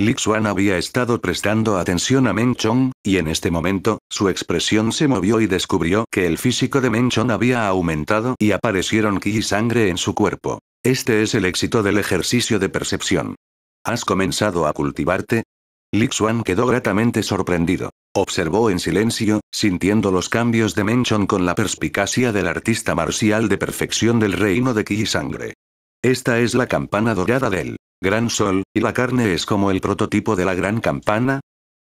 Lixuan había estado prestando atención a Menchon, y en este momento, su expresión se movió y descubrió que el físico de Menchon había aumentado y aparecieron ki y sangre en su cuerpo. Este es el éxito del ejercicio de percepción. ¿Has comenzado a cultivarte? Lixuan quedó gratamente sorprendido. Observó en silencio, sintiendo los cambios de Menchon con la perspicacia del artista marcial de perfección del reino de ki y sangre. Esta es la campana dorada de él gran sol, y la carne es como el prototipo de la gran campana.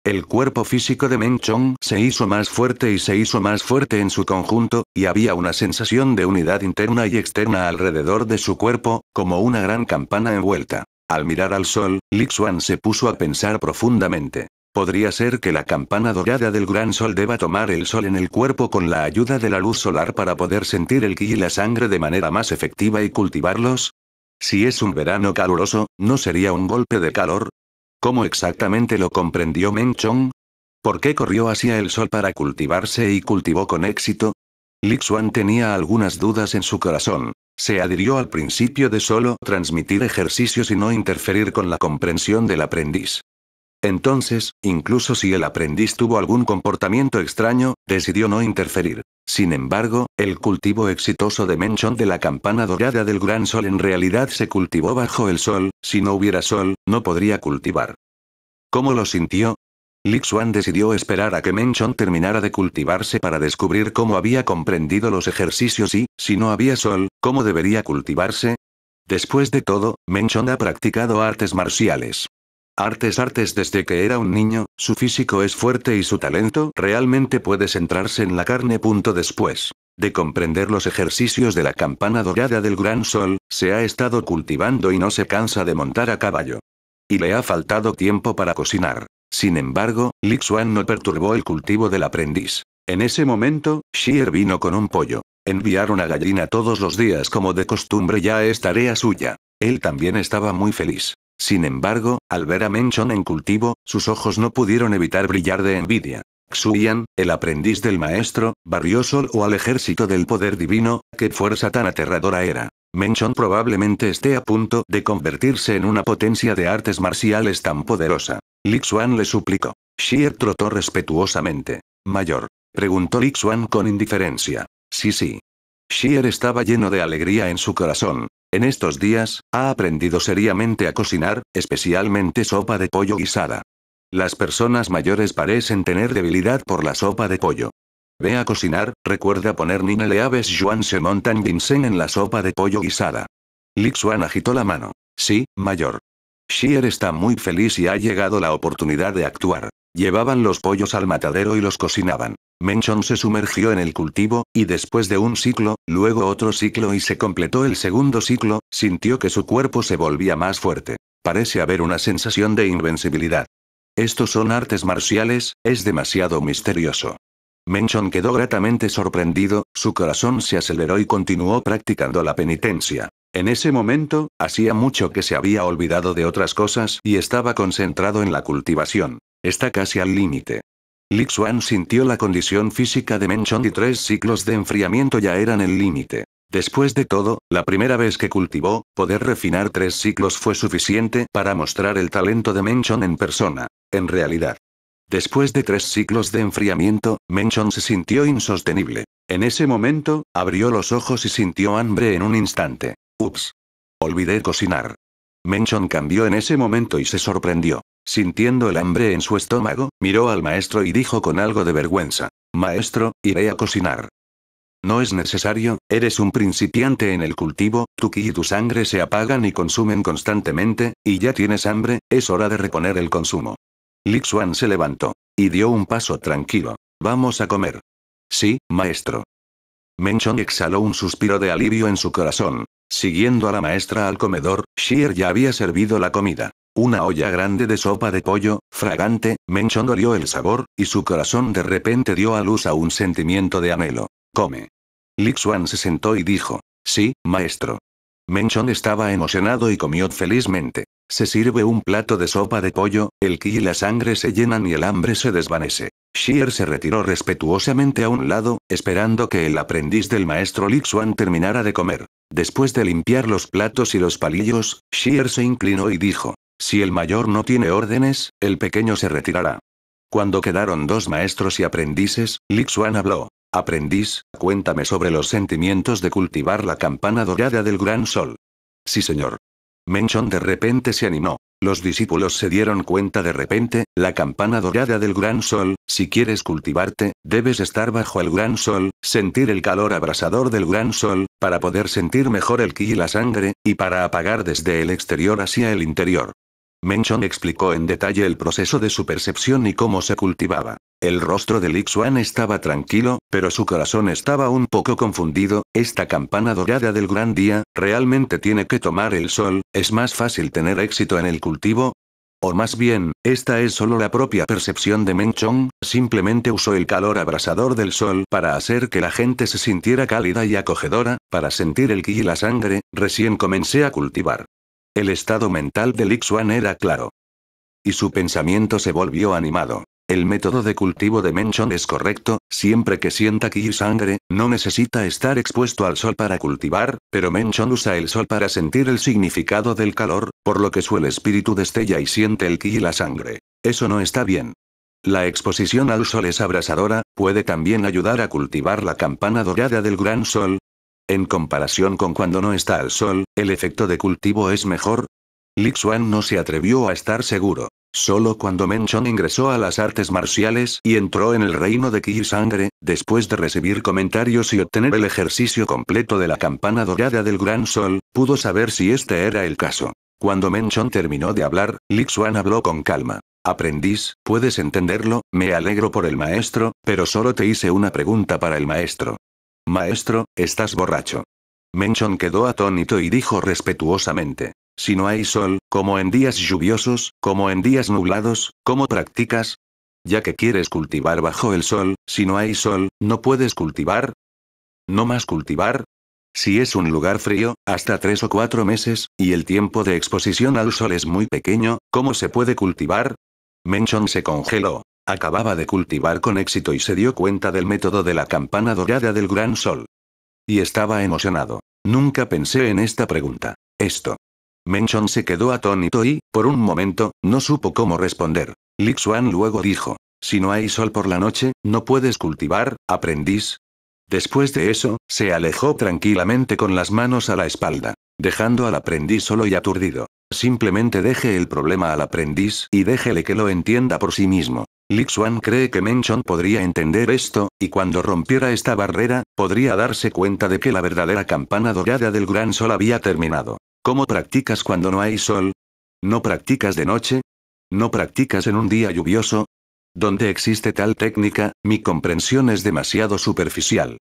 El cuerpo físico de Meng Chong se hizo más fuerte y se hizo más fuerte en su conjunto, y había una sensación de unidad interna y externa alrededor de su cuerpo, como una gran campana envuelta. Al mirar al sol, Li Xuan se puso a pensar profundamente. Podría ser que la campana dorada del gran sol deba tomar el sol en el cuerpo con la ayuda de la luz solar para poder sentir el ki y la sangre de manera más efectiva y cultivarlos. Si es un verano caluroso, ¿no sería un golpe de calor? ¿Cómo exactamente lo comprendió Chong? ¿Por qué corrió hacia el sol para cultivarse y cultivó con éxito? Li Xuan tenía algunas dudas en su corazón. Se adhirió al principio de solo transmitir ejercicios y no interferir con la comprensión del aprendiz. Entonces, incluso si el aprendiz tuvo algún comportamiento extraño, decidió no interferir. Sin embargo, el cultivo exitoso de Menchon de la campana dorada del gran sol en realidad se cultivó bajo el sol, si no hubiera sol, no podría cultivar. ¿Cómo lo sintió? Xuan decidió esperar a que Menchon terminara de cultivarse para descubrir cómo había comprendido los ejercicios y, si no había sol, cómo debería cultivarse. Después de todo, Menchon ha practicado artes marciales. Artes artes desde que era un niño, su físico es fuerte y su talento realmente puede centrarse en la carne. Punto después. De comprender los ejercicios de la campana dorada del gran sol, se ha estado cultivando y no se cansa de montar a caballo. Y le ha faltado tiempo para cocinar. Sin embargo, Li no perturbó el cultivo del aprendiz. En ese momento, Shier vino con un pollo. Enviar una gallina todos los días como de costumbre ya es tarea suya. Él también estaba muy feliz. Sin embargo, al ver a Menchon en cultivo, sus ojos no pudieron evitar brillar de envidia. Yan, el aprendiz del maestro, barrió o al ejército del poder divino, qué fuerza tan aterradora era. Menchon probablemente esté a punto de convertirse en una potencia de artes marciales tan poderosa. Xuan le suplicó. Xier trotó respetuosamente. Mayor. Preguntó Xuan con indiferencia. Sí, sí. Xier estaba lleno de alegría en su corazón. En estos días, ha aprendido seriamente a cocinar, especialmente sopa de pollo guisada. Las personas mayores parecen tener debilidad por la sopa de pollo. Ve a cocinar, recuerda poner Nina Leaves Juan se montan ginseng en la sopa de pollo guisada. Lixuan agitó la mano. Sí, mayor. Sheer está muy feliz y ha llegado la oportunidad de actuar. Llevaban los pollos al matadero y los cocinaban. Menchon se sumergió en el cultivo, y después de un ciclo, luego otro ciclo y se completó el segundo ciclo, sintió que su cuerpo se volvía más fuerte. Parece haber una sensación de invencibilidad. Estos son artes marciales, es demasiado misterioso. Menchon quedó gratamente sorprendido, su corazón se aceleró y continuó practicando la penitencia. En ese momento, hacía mucho que se había olvidado de otras cosas y estaba concentrado en la cultivación. Está casi al límite. Li sintió la condición física de Menchon y tres ciclos de enfriamiento ya eran el límite. Después de todo, la primera vez que cultivó, poder refinar tres ciclos fue suficiente para mostrar el talento de Menchon en persona. En realidad. Después de tres ciclos de enfriamiento, Menchon se sintió insostenible. En ese momento, abrió los ojos y sintió hambre en un instante. Ups. Olvidé cocinar. Menchon cambió en ese momento y se sorprendió. Sintiendo el hambre en su estómago, miró al maestro y dijo con algo de vergüenza. Maestro, iré a cocinar. No es necesario, eres un principiante en el cultivo, tu ki y tu sangre se apagan y consumen constantemente, y ya tienes hambre, es hora de reponer el consumo. Lixuan se levantó. Y dio un paso tranquilo. Vamos a comer. Sí, maestro. Menchon exhaló un suspiro de alivio en su corazón. Siguiendo a la maestra al comedor, Shear ya había servido la comida. Una olla grande de sopa de pollo, fragante, Menchon olió el sabor, y su corazón de repente dio a luz a un sentimiento de anhelo. Come. Lixuan se sentó y dijo. Sí, maestro. Menchon estaba emocionado y comió felizmente. Se sirve un plato de sopa de pollo, el ki y la sangre se llenan y el hambre se desvanece. Sheer se retiró respetuosamente a un lado, esperando que el aprendiz del maestro Lixuan terminara de comer. Después de limpiar los platos y los palillos, Shear se inclinó y dijo, si el mayor no tiene órdenes, el pequeño se retirará. Cuando quedaron dos maestros y aprendices, Xuan habló. Aprendiz, cuéntame sobre los sentimientos de cultivar la campana dorada del gran sol. Sí, señor. Menchon de repente se animó. Los discípulos se dieron cuenta de repente, la campana dorada del gran sol, si quieres cultivarte, debes estar bajo el gran sol, sentir el calor abrasador del gran sol, para poder sentir mejor el ki y la sangre, y para apagar desde el exterior hacia el interior. Menchon explicó en detalle el proceso de su percepción y cómo se cultivaba. El rostro de Lixuan estaba tranquilo, pero su corazón estaba un poco confundido, esta campana dorada del gran día, realmente tiene que tomar el sol, es más fácil tener éxito en el cultivo, o más bien, esta es solo la propia percepción de Menchong, simplemente usó el calor abrasador del sol para hacer que la gente se sintiera cálida y acogedora, para sentir el ki y la sangre, recién comencé a cultivar. El estado mental de Lixuan era claro. Y su pensamiento se volvió animado. El método de cultivo de Menchon es correcto, siempre que sienta ki y sangre, no necesita estar expuesto al sol para cultivar, pero Menchon usa el sol para sentir el significado del calor, por lo que su espíritu destella y siente el ki y la sangre. Eso no está bien. La exposición al sol es abrasadora, puede también ayudar a cultivar la campana dorada del gran sol, en comparación con cuando no está al sol, ¿el efecto de cultivo es mejor? Lixuan no se atrevió a estar seguro. Solo cuando Menchon ingresó a las artes marciales y entró en el reino de Ki Sangre, después de recibir comentarios y obtener el ejercicio completo de la campana dorada del Gran Sol, pudo saber si este era el caso. Cuando Menchon terminó de hablar, Lixuan habló con calma. Aprendiz, puedes entenderlo, me alegro por el maestro, pero solo te hice una pregunta para el maestro. Maestro, estás borracho. Menchon quedó atónito y dijo respetuosamente. Si no hay sol, como en días lluviosos, como en días nublados, ¿cómo practicas? Ya que quieres cultivar bajo el sol, si no hay sol, ¿no puedes cultivar? ¿No más cultivar? Si es un lugar frío, hasta tres o cuatro meses, y el tiempo de exposición al sol es muy pequeño, ¿cómo se puede cultivar? Menchon se congeló. Acababa de cultivar con éxito y se dio cuenta del método de la campana dorada del gran sol. Y estaba emocionado. Nunca pensé en esta pregunta. Esto. Menchon se quedó atónito y, por un momento, no supo cómo responder. Lixuan luego dijo, si no hay sol por la noche, no puedes cultivar, aprendiz. Después de eso, se alejó tranquilamente con las manos a la espalda, dejando al aprendiz solo y aturdido. Simplemente deje el problema al aprendiz y déjele que lo entienda por sí mismo. Lixuan cree que Menchon podría entender esto, y cuando rompiera esta barrera, podría darse cuenta de que la verdadera campana dorada del gran sol había terminado. ¿Cómo practicas cuando no hay sol? ¿No practicas de noche? ¿No practicas en un día lluvioso? Donde existe tal técnica, mi comprensión es demasiado superficial.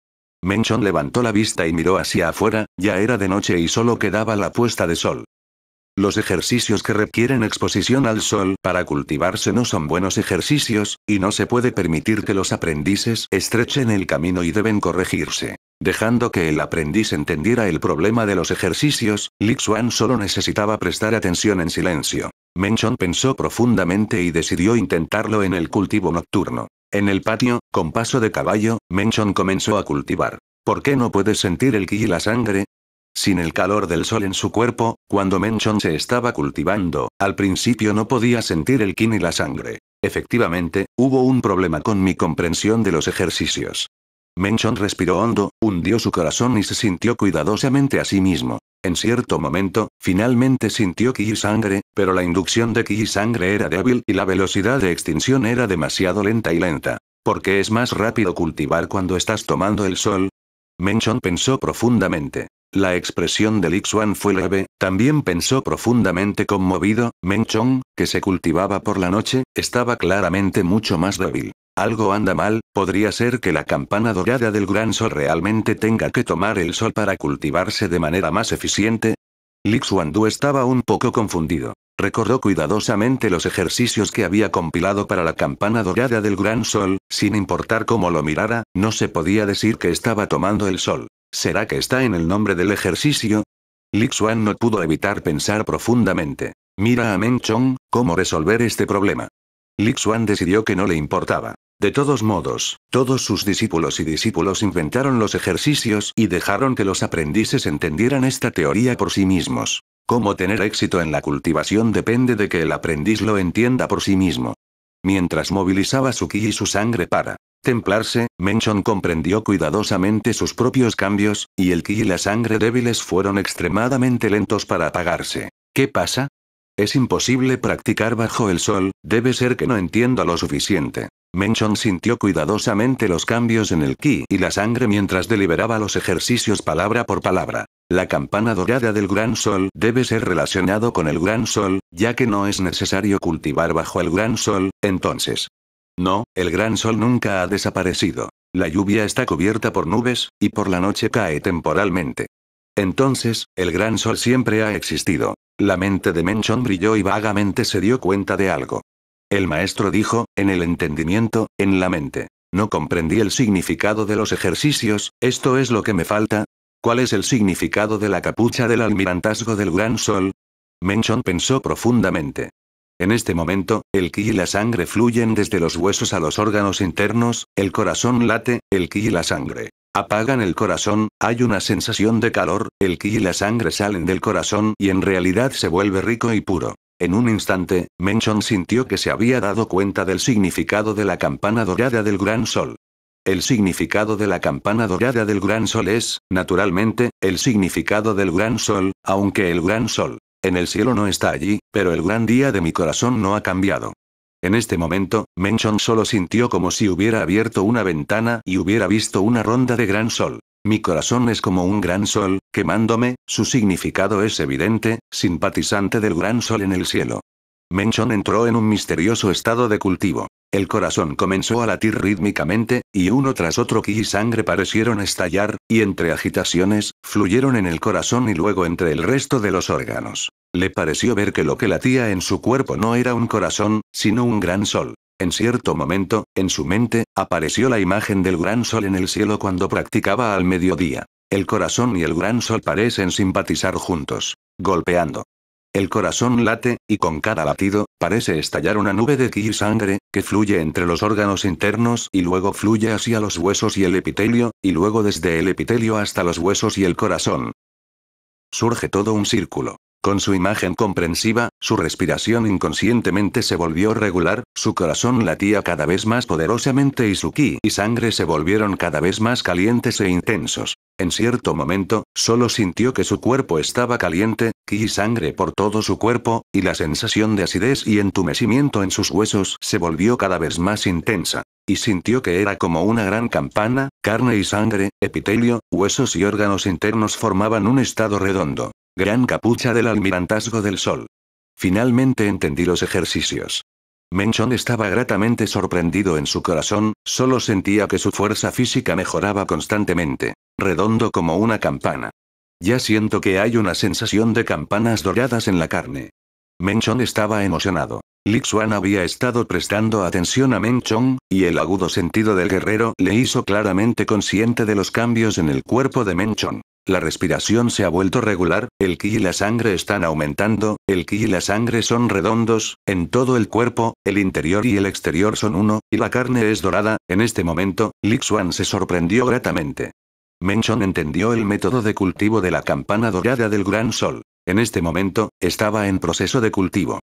Menchon levantó la vista y miró hacia afuera, ya era de noche y solo quedaba la puesta de sol. Los ejercicios que requieren exposición al sol para cultivarse no son buenos ejercicios, y no se puede permitir que los aprendices estrechen el camino y deben corregirse. Dejando que el aprendiz entendiera el problema de los ejercicios, Li Xuan solo necesitaba prestar atención en silencio. Menchon pensó profundamente y decidió intentarlo en el cultivo nocturno. En el patio, con paso de caballo, Menchon comenzó a cultivar. ¿Por qué no puedes sentir el ki y la sangre? sin el calor del sol en su cuerpo, cuando Menchon se estaba cultivando, al principio no podía sentir el kin y la sangre. Efectivamente, hubo un problema con mi comprensión de los ejercicios. Menchon respiró hondo, hundió su corazón y se sintió cuidadosamente a sí mismo. En cierto momento, finalmente sintió ki y sangre, pero la inducción de ki y sangre era débil y la velocidad de extinción era demasiado lenta y lenta. Porque es más rápido cultivar cuando estás tomando el sol? Menchon pensó profundamente. La expresión de Lixuan fue leve, también pensó profundamente conmovido, Meng Chong, que se cultivaba por la noche, estaba claramente mucho más débil. Algo anda mal, podría ser que la campana dorada del gran sol realmente tenga que tomar el sol para cultivarse de manera más eficiente. Du estaba un poco confundido. Recordó cuidadosamente los ejercicios que había compilado para la campana dorada del gran sol, sin importar cómo lo mirara, no se podía decir que estaba tomando el sol. ¿Será que está en el nombre del ejercicio? Li no pudo evitar pensar profundamente. Mira a men Chong, ¿cómo resolver este problema? Li decidió que no le importaba. De todos modos, todos sus discípulos y discípulos inventaron los ejercicios y dejaron que los aprendices entendieran esta teoría por sí mismos. Cómo tener éxito en la cultivación depende de que el aprendiz lo entienda por sí mismo. Mientras movilizaba su ki y su sangre para templarse, Menchon comprendió cuidadosamente sus propios cambios, y el ki y la sangre débiles fueron extremadamente lentos para apagarse. ¿Qué pasa? Es imposible practicar bajo el sol, debe ser que no entienda lo suficiente. Menchon sintió cuidadosamente los cambios en el ki y la sangre mientras deliberaba los ejercicios palabra por palabra. La campana dorada del gran sol debe ser relacionado con el gran sol, ya que no es necesario cultivar bajo el gran sol, entonces. No, el gran sol nunca ha desaparecido. La lluvia está cubierta por nubes, y por la noche cae temporalmente. Entonces, el gran sol siempre ha existido. La mente de Menchon brilló y vagamente se dio cuenta de algo. El maestro dijo, en el entendimiento, en la mente. No comprendí el significado de los ejercicios, esto es lo que me falta. ¿Cuál es el significado de la capucha del almirantazgo del gran sol? Menchon pensó profundamente. En este momento, el ki y la sangre fluyen desde los huesos a los órganos internos, el corazón late, el ki y la sangre. Apagan el corazón, hay una sensación de calor, el ki y la sangre salen del corazón y en realidad se vuelve rico y puro. En un instante, Menchon sintió que se había dado cuenta del significado de la campana dorada del gran sol. El significado de la campana dorada del gran sol es, naturalmente, el significado del gran sol, aunque el gran sol en el cielo no está allí, pero el gran día de mi corazón no ha cambiado. En este momento, Menchon solo sintió como si hubiera abierto una ventana y hubiera visto una ronda de gran sol. Mi corazón es como un gran sol, quemándome, su significado es evidente, simpatizante del gran sol en el cielo. Menchon entró en un misterioso estado de cultivo. El corazón comenzó a latir rítmicamente, y uno tras otro ki y sangre parecieron estallar, y entre agitaciones, fluyeron en el corazón y luego entre el resto de los órganos. Le pareció ver que lo que latía en su cuerpo no era un corazón, sino un gran sol. En cierto momento, en su mente, apareció la imagen del gran sol en el cielo cuando practicaba al mediodía. El corazón y el gran sol parecen simpatizar juntos, golpeando. El corazón late, y con cada latido, parece estallar una nube de ki sangre, que fluye entre los órganos internos y luego fluye hacia los huesos y el epitelio, y luego desde el epitelio hasta los huesos y el corazón. Surge todo un círculo. Con su imagen comprensiva, su respiración inconscientemente se volvió regular, su corazón latía cada vez más poderosamente y su ki y sangre se volvieron cada vez más calientes e intensos. En cierto momento, solo sintió que su cuerpo estaba caliente, ki y sangre por todo su cuerpo, y la sensación de acidez y entumecimiento en sus huesos se volvió cada vez más intensa y sintió que era como una gran campana, carne y sangre, epitelio, huesos y órganos internos formaban un estado redondo. Gran capucha del almirantazgo del sol. Finalmente entendí los ejercicios. Menchon estaba gratamente sorprendido en su corazón, solo sentía que su fuerza física mejoraba constantemente, redondo como una campana. Ya siento que hay una sensación de campanas doradas en la carne. Menchon estaba emocionado. Lixuan había estado prestando atención a Menchon, y el agudo sentido del guerrero le hizo claramente consciente de los cambios en el cuerpo de Menchon. La respiración se ha vuelto regular, el ki y la sangre están aumentando, el ki y la sangre son redondos, en todo el cuerpo, el interior y el exterior son uno, y la carne es dorada, en este momento, Lixuan se sorprendió gratamente. Menchon entendió el método de cultivo de la campana dorada del gran sol. En este momento, estaba en proceso de cultivo.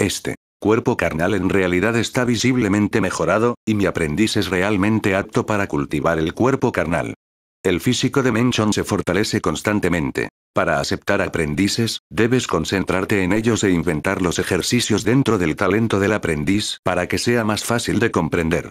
Este cuerpo carnal en realidad está visiblemente mejorado, y mi aprendiz es realmente apto para cultivar el cuerpo carnal. El físico de Menchon se fortalece constantemente. Para aceptar aprendices, debes concentrarte en ellos e inventar los ejercicios dentro del talento del aprendiz para que sea más fácil de comprender.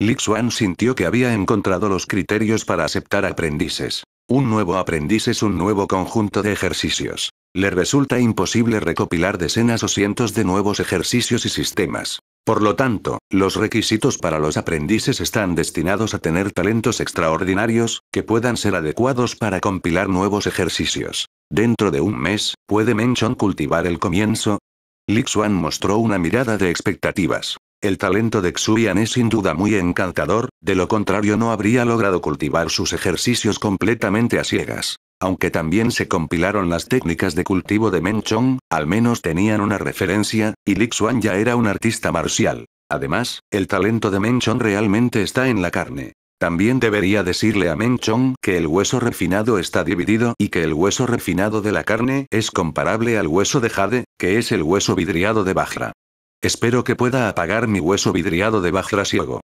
Xuan sintió que había encontrado los criterios para aceptar aprendices. Un nuevo aprendiz es un nuevo conjunto de ejercicios. Le resulta imposible recopilar decenas o cientos de nuevos ejercicios y sistemas. Por lo tanto, los requisitos para los aprendices están destinados a tener talentos extraordinarios, que puedan ser adecuados para compilar nuevos ejercicios. Dentro de un mes, ¿puede Menchon cultivar el comienzo? Li Xuan mostró una mirada de expectativas. El talento de Xuyan es sin duda muy encantador, de lo contrario no habría logrado cultivar sus ejercicios completamente a ciegas. Aunque también se compilaron las técnicas de cultivo de Menchong, al menos tenían una referencia, y Li Xuan ya era un artista marcial. Además, el talento de Menchong realmente está en la carne. También debería decirle a Menchong que el hueso refinado está dividido y que el hueso refinado de la carne es comparable al hueso de jade, que es el hueso vidriado de Bajra. Espero que pueda apagar mi hueso vidriado de Bajra hago.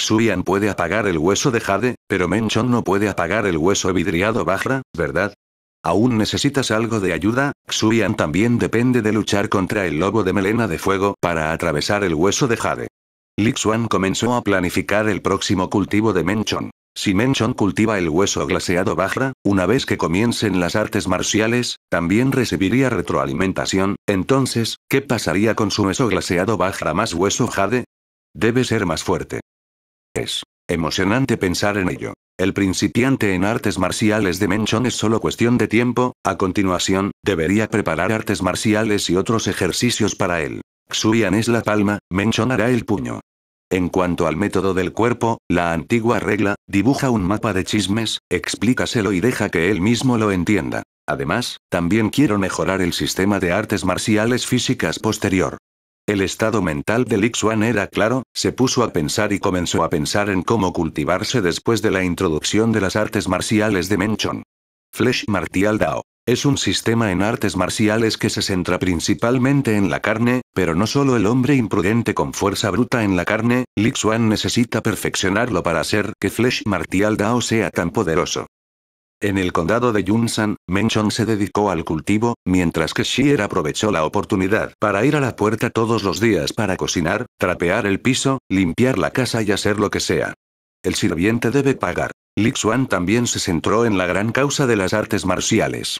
Xuyan puede apagar el hueso de Jade, pero Menchon no puede apagar el hueso vidriado Bajra, ¿verdad? Aún necesitas algo de ayuda, Xuyan también depende de luchar contra el lobo de melena de fuego para atravesar el hueso de Jade. Lixuan comenzó a planificar el próximo cultivo de Menchon. Si Menchon cultiva el hueso glaseado Bajra, una vez que comiencen las artes marciales, también recibiría retroalimentación, entonces, ¿qué pasaría con su hueso glaseado Bajra más hueso Jade? Debe ser más fuerte. Emocionante pensar en ello. El principiante en artes marciales de Menchón es solo cuestión de tiempo, a continuación, debería preparar artes marciales y otros ejercicios para él. Xuyan es la palma, Menchón hará el puño. En cuanto al método del cuerpo, la antigua regla, dibuja un mapa de chismes, explícaselo y deja que él mismo lo entienda. Además, también quiero mejorar el sistema de artes marciales físicas posterior. El estado mental de Lixuan era claro, se puso a pensar y comenzó a pensar en cómo cultivarse después de la introducción de las artes marciales de Menchon. Flesh Martial Dao. Es un sistema en artes marciales que se centra principalmente en la carne, pero no solo el hombre imprudente con fuerza bruta en la carne, Lixuan necesita perfeccionarlo para hacer que Flesh Martial Dao sea tan poderoso. En el condado de Yunsan, Menchon se dedicó al cultivo, mientras que Shier aprovechó la oportunidad para ir a la puerta todos los días para cocinar, trapear el piso, limpiar la casa y hacer lo que sea. El sirviente debe pagar. Li Xuan también se centró en la gran causa de las artes marciales.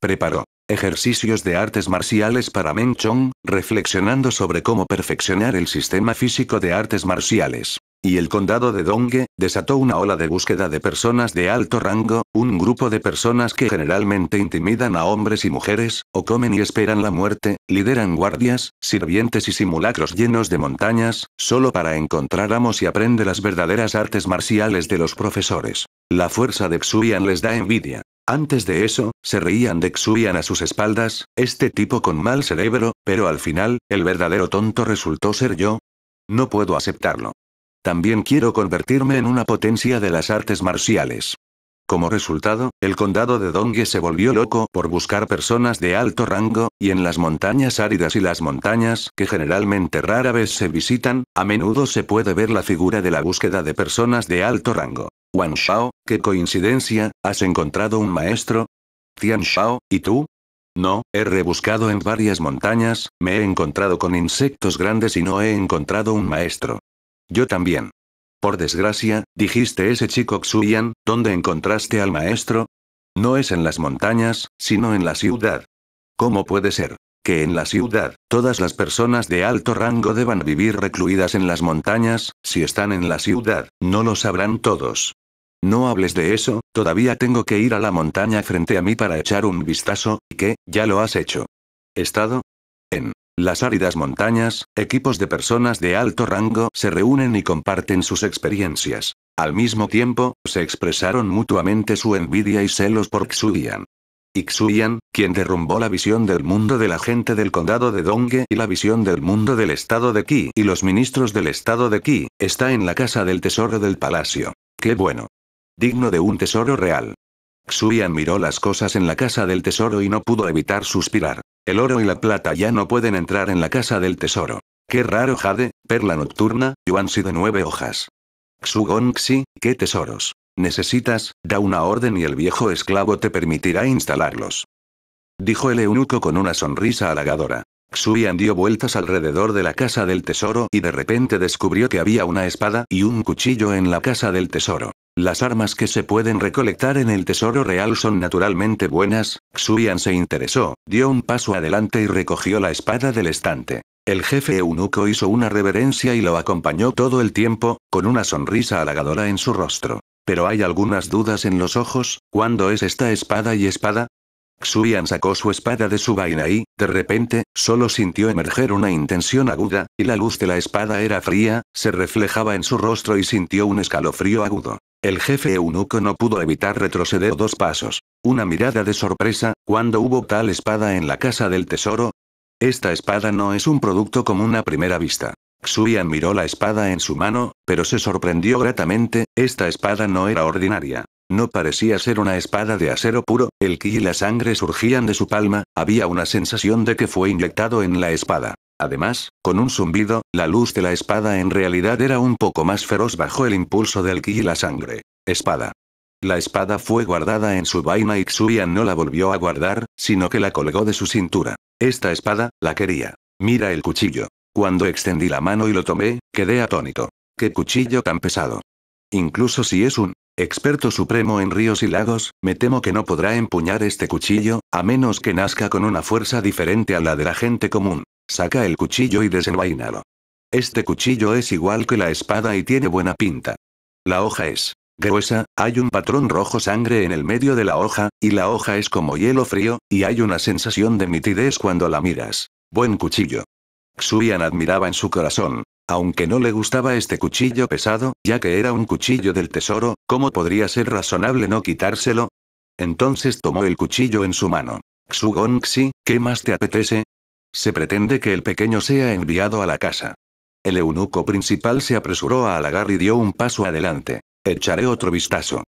Preparó ejercicios de artes marciales para Menchon, reflexionando sobre cómo perfeccionar el sistema físico de artes marciales. Y el condado de Dongue, desató una ola de búsqueda de personas de alto rango, un grupo de personas que generalmente intimidan a hombres y mujeres, o comen y esperan la muerte, lideran guardias, sirvientes y simulacros llenos de montañas, solo para encontrar amos y aprende las verdaderas artes marciales de los profesores. La fuerza de Xuyan les da envidia. Antes de eso, se reían de Xuyan a sus espaldas, este tipo con mal cerebro, pero al final, el verdadero tonto resultó ser yo. No puedo aceptarlo. También quiero convertirme en una potencia de las artes marciales. Como resultado, el condado de Dongue se volvió loco por buscar personas de alto rango, y en las montañas áridas y las montañas que generalmente rara vez se visitan, a menudo se puede ver la figura de la búsqueda de personas de alto rango. Wang Shao, qué coincidencia, ¿has encontrado un maestro? Tian Shao, ¿y tú? No, he rebuscado en varias montañas, me he encontrado con insectos grandes y no he encontrado un maestro. Yo también. Por desgracia, dijiste ese chico Xuyan, ¿dónde encontraste al maestro? No es en las montañas, sino en la ciudad. ¿Cómo puede ser? Que en la ciudad, todas las personas de alto rango deban vivir recluidas en las montañas, si están en la ciudad, no lo sabrán todos. No hables de eso, todavía tengo que ir a la montaña frente a mí para echar un vistazo, y que, ya lo has hecho. ¿Estado? En las áridas montañas, equipos de personas de alto rango se reúnen y comparten sus experiencias. Al mismo tiempo, se expresaron mutuamente su envidia y celos por Xudian. Y quien derrumbó la visión del mundo de la gente del condado de Dongue y la visión del mundo del estado de Qi y los ministros del estado de Qi, está en la casa del tesoro del palacio. ¡Qué bueno! Digno de un tesoro real. Yan miró las cosas en la casa del tesoro y no pudo evitar suspirar. El oro y la plata ya no pueden entrar en la casa del tesoro. Qué raro jade, perla nocturna, yuansi de nueve hojas. Xu Gongxi, qué tesoros. Necesitas, da una orden y el viejo esclavo te permitirá instalarlos. Dijo el eunuco con una sonrisa halagadora. Yan dio vueltas alrededor de la casa del tesoro y de repente descubrió que había una espada y un cuchillo en la casa del tesoro. Las armas que se pueden recolectar en el tesoro real son naturalmente buenas, Xuyan se interesó, dio un paso adelante y recogió la espada del estante. El jefe eunuco hizo una reverencia y lo acompañó todo el tiempo, con una sonrisa halagadora en su rostro. Pero hay algunas dudas en los ojos, ¿cuándo es esta espada y espada? Xuyan sacó su espada de su vaina y, de repente, solo sintió emerger una intención aguda, y la luz de la espada era fría, se reflejaba en su rostro y sintió un escalofrío agudo. El jefe eunuco no pudo evitar retroceder dos pasos. Una mirada de sorpresa, cuando hubo tal espada en la casa del tesoro? Esta espada no es un producto común a primera vista. Xuyan miró la espada en su mano, pero se sorprendió gratamente, esta espada no era ordinaria. No parecía ser una espada de acero puro, el ki y la sangre surgían de su palma, había una sensación de que fue inyectado en la espada. Además, con un zumbido, la luz de la espada en realidad era un poco más feroz bajo el impulso del ki y la sangre. Espada. La espada fue guardada en su vaina y Xuyan no la volvió a guardar, sino que la colgó de su cintura. Esta espada, la quería. Mira el cuchillo. Cuando extendí la mano y lo tomé, quedé atónito. ¡Qué cuchillo tan pesado! Incluso si es un Experto supremo en ríos y lagos, me temo que no podrá empuñar este cuchillo, a menos que nazca con una fuerza diferente a la de la gente común. Saca el cuchillo y desenvaínalo. Este cuchillo es igual que la espada y tiene buena pinta. La hoja es gruesa, hay un patrón rojo sangre en el medio de la hoja, y la hoja es como hielo frío, y hay una sensación de nitidez cuando la miras. Buen cuchillo. Xuian admiraba en su corazón. Aunque no le gustaba este cuchillo pesado, ya que era un cuchillo del tesoro, ¿cómo podría ser razonable no quitárselo? Entonces tomó el cuchillo en su mano. Xu Gongxi, ¿qué más te apetece? Se pretende que el pequeño sea enviado a la casa. El eunuco principal se apresuró a halagar y dio un paso adelante. Echaré otro vistazo.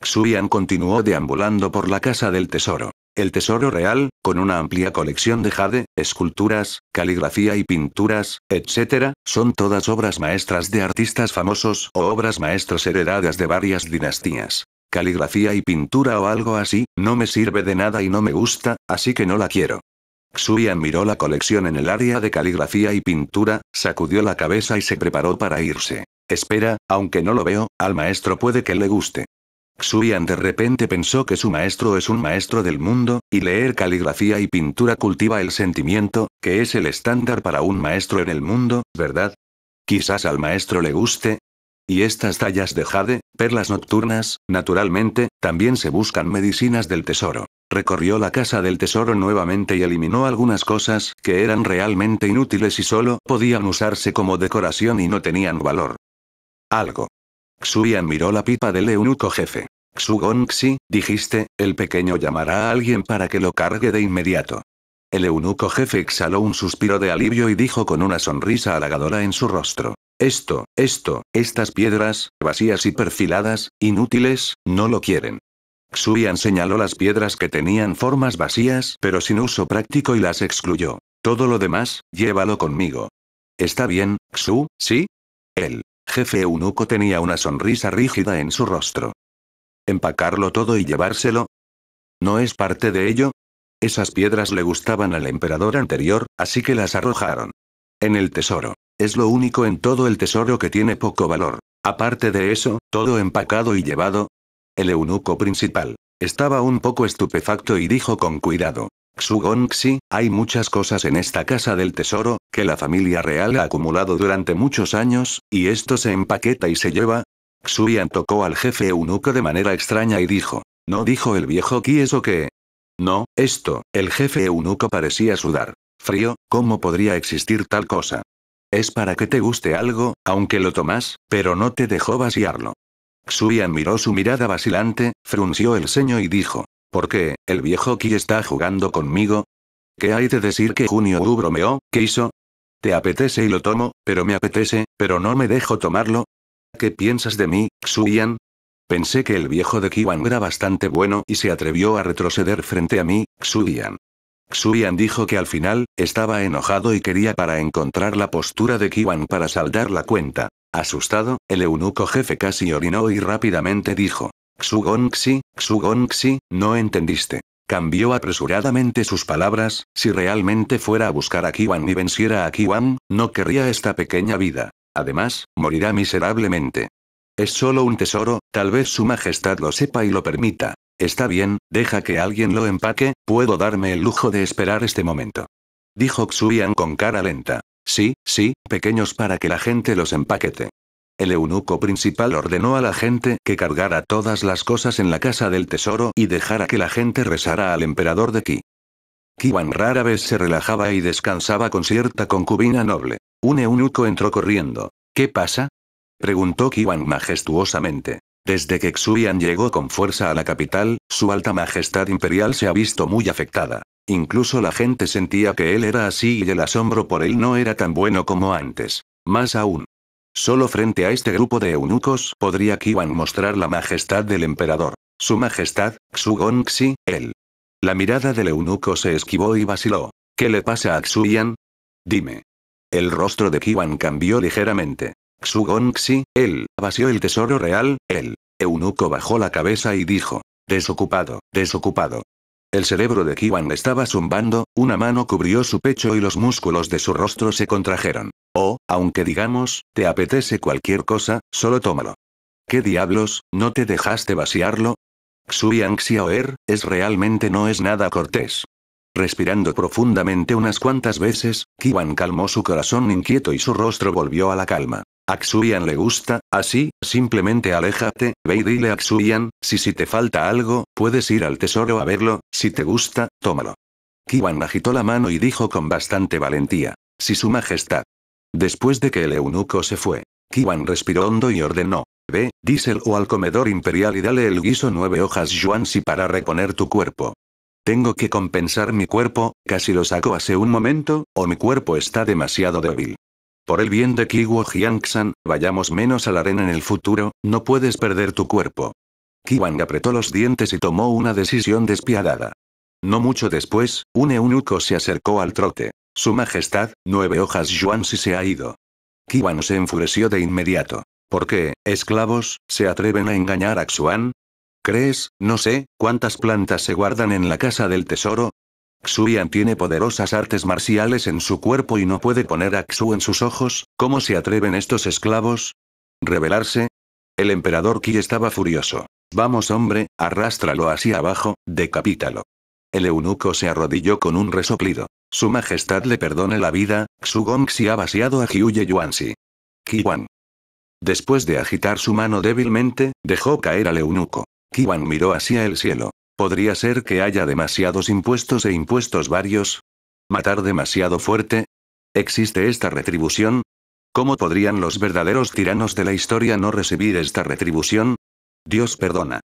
Xuyan continuó deambulando por la casa del tesoro. El Tesoro Real, con una amplia colección de jade, esculturas, caligrafía y pinturas, etc., son todas obras maestras de artistas famosos o obras maestras heredadas de varias dinastías. Caligrafía y pintura o algo así, no me sirve de nada y no me gusta, así que no la quiero. Xui miró la colección en el área de caligrafía y pintura, sacudió la cabeza y se preparó para irse. Espera, aunque no lo veo, al maestro puede que le guste. Xuyan de repente pensó que su maestro es un maestro del mundo, y leer caligrafía y pintura cultiva el sentimiento, que es el estándar para un maestro en el mundo, ¿verdad? Quizás al maestro le guste. Y estas tallas de jade, perlas nocturnas, naturalmente, también se buscan medicinas del tesoro. Recorrió la casa del tesoro nuevamente y eliminó algunas cosas que eran realmente inútiles y solo podían usarse como decoración y no tenían valor. Algo Xuyan miró la pipa del eunuco jefe. Xu Gongxi, dijiste, el pequeño llamará a alguien para que lo cargue de inmediato. El eunuco jefe exhaló un suspiro de alivio y dijo con una sonrisa halagadora en su rostro. Esto, esto, estas piedras, vacías y perfiladas, inútiles, no lo quieren. Xuyan señaló las piedras que tenían formas vacías pero sin uso práctico y las excluyó. Todo lo demás, llévalo conmigo. ¿Está bien, Xu, sí? Él Jefe eunuco tenía una sonrisa rígida en su rostro. ¿Empacarlo todo y llevárselo? ¿No es parte de ello? Esas piedras le gustaban al emperador anterior, así que las arrojaron. En el tesoro. Es lo único en todo el tesoro que tiene poco valor. Aparte de eso, todo empacado y llevado. El eunuco principal. Estaba un poco estupefacto y dijo con cuidado. Xugongxi, hay muchas cosas en esta casa del tesoro, que la familia real ha acumulado durante muchos años, y esto se empaqueta y se lleva. Xuyan tocó al jefe eunuco de manera extraña y dijo. ¿No dijo el viejo Ki eso que? No, esto, el jefe eunuco parecía sudar. Frío, ¿cómo podría existir tal cosa? Es para que te guste algo, aunque lo tomas, pero no te dejó vaciarlo. Xuyan miró su mirada vacilante, frunció el ceño y dijo. ¿Por qué, el viejo Ki está jugando conmigo? ¿Qué hay de decir que Junio U bromeó, ¿qué hizo? Te apetece y lo tomo, pero me apetece, pero no me dejo tomarlo. ¿Qué piensas de mí, Xuyan? Pensé que el viejo de Kiwan era bastante bueno y se atrevió a retroceder frente a mí, Xuyan. Xuyan dijo que al final, estaba enojado y quería para encontrar la postura de Kiwan para saldar la cuenta. Asustado, el eunuco jefe casi orinó y rápidamente dijo, Xugongxi, Xugongxi, no entendiste. Cambió apresuradamente sus palabras, si realmente fuera a buscar a Kiwan y venciera a Kiwan, no querría esta pequeña vida. Además, morirá miserablemente. Es solo un tesoro, tal vez su majestad lo sepa y lo permita. Está bien, deja que alguien lo empaque, puedo darme el lujo de esperar este momento. Dijo Xuyan con cara lenta. Sí, sí, pequeños para que la gente los empaquete. El eunuco principal ordenó a la gente que cargara todas las cosas en la casa del tesoro y dejara que la gente rezara al emperador de Qi. Kiwan rara vez se relajaba y descansaba con cierta concubina noble. Un eunuco entró corriendo. ¿Qué pasa? preguntó Kiwan majestuosamente. Desde que Xuyan llegó con fuerza a la capital, su alta majestad imperial se ha visto muy afectada. Incluso la gente sentía que él era así y el asombro por él no era tan bueno como antes. Más aún, Solo frente a este grupo de eunucos podría Kiwan mostrar la majestad del emperador. Su majestad, Xu Gongxi, él. La mirada del eunuco se esquivó y vaciló. ¿Qué le pasa a Yan? Dime. El rostro de Kiwan cambió ligeramente. Xu Gongxi, él, vació el tesoro real, él. Eunuco bajó la cabeza y dijo. Desocupado, desocupado. El cerebro de Kiwan estaba zumbando, una mano cubrió su pecho y los músculos de su rostro se contrajeron. O, oh, aunque digamos, te apetece cualquier cosa, solo tómalo. ¿Qué diablos, no te dejaste vaciarlo? Xui Xiaoer, es realmente no es nada cortés. Respirando profundamente unas cuantas veces, Kiwan calmó su corazón inquieto y su rostro volvió a la calma. A le gusta, así, simplemente aléjate, ve y dile a si si te falta algo, puedes ir al tesoro a verlo, si te gusta, tómalo. Kiwan agitó la mano y dijo con bastante valentía. Si su majestad. Después de que el eunuco se fue, Kiwan respiró hondo y ordenó. Ve, Diesel o al comedor imperial y dale el guiso nueve hojas si para reponer tu cuerpo. Tengo que compensar mi cuerpo, casi lo saco hace un momento, o mi cuerpo está demasiado débil. Por el bien de Kiwo Jiangsan, vayamos menos a la arena en el futuro, no puedes perder tu cuerpo. Kiwang apretó los dientes y tomó una decisión despiadada. No mucho después, un eunuco se acercó al trote. Su Majestad, nueve hojas Yuan si se ha ido. Kiwan se enfureció de inmediato. ¿Por qué, esclavos, se atreven a engañar a Xuan? ¿Crees, no sé, cuántas plantas se guardan en la casa del tesoro? Xuyan tiene poderosas artes marciales en su cuerpo y no puede poner a Xu en sus ojos, ¿cómo se atreven estos esclavos? ¿Revelarse? El emperador Qi estaba furioso. Vamos hombre, arrástralo hacia abajo, decapítalo. El eunuco se arrodilló con un resoplido. Su majestad le perdone la vida, Xu Gongxi ha vaciado a Jiuye Yuanxi. Kiwan. Después de agitar su mano débilmente, dejó caer al eunuco. Kiwan miró hacia el cielo. Podría ser que haya demasiados impuestos e impuestos varios. Matar demasiado fuerte. ¿Existe esta retribución? ¿Cómo podrían los verdaderos tiranos de la historia no recibir esta retribución? Dios perdona.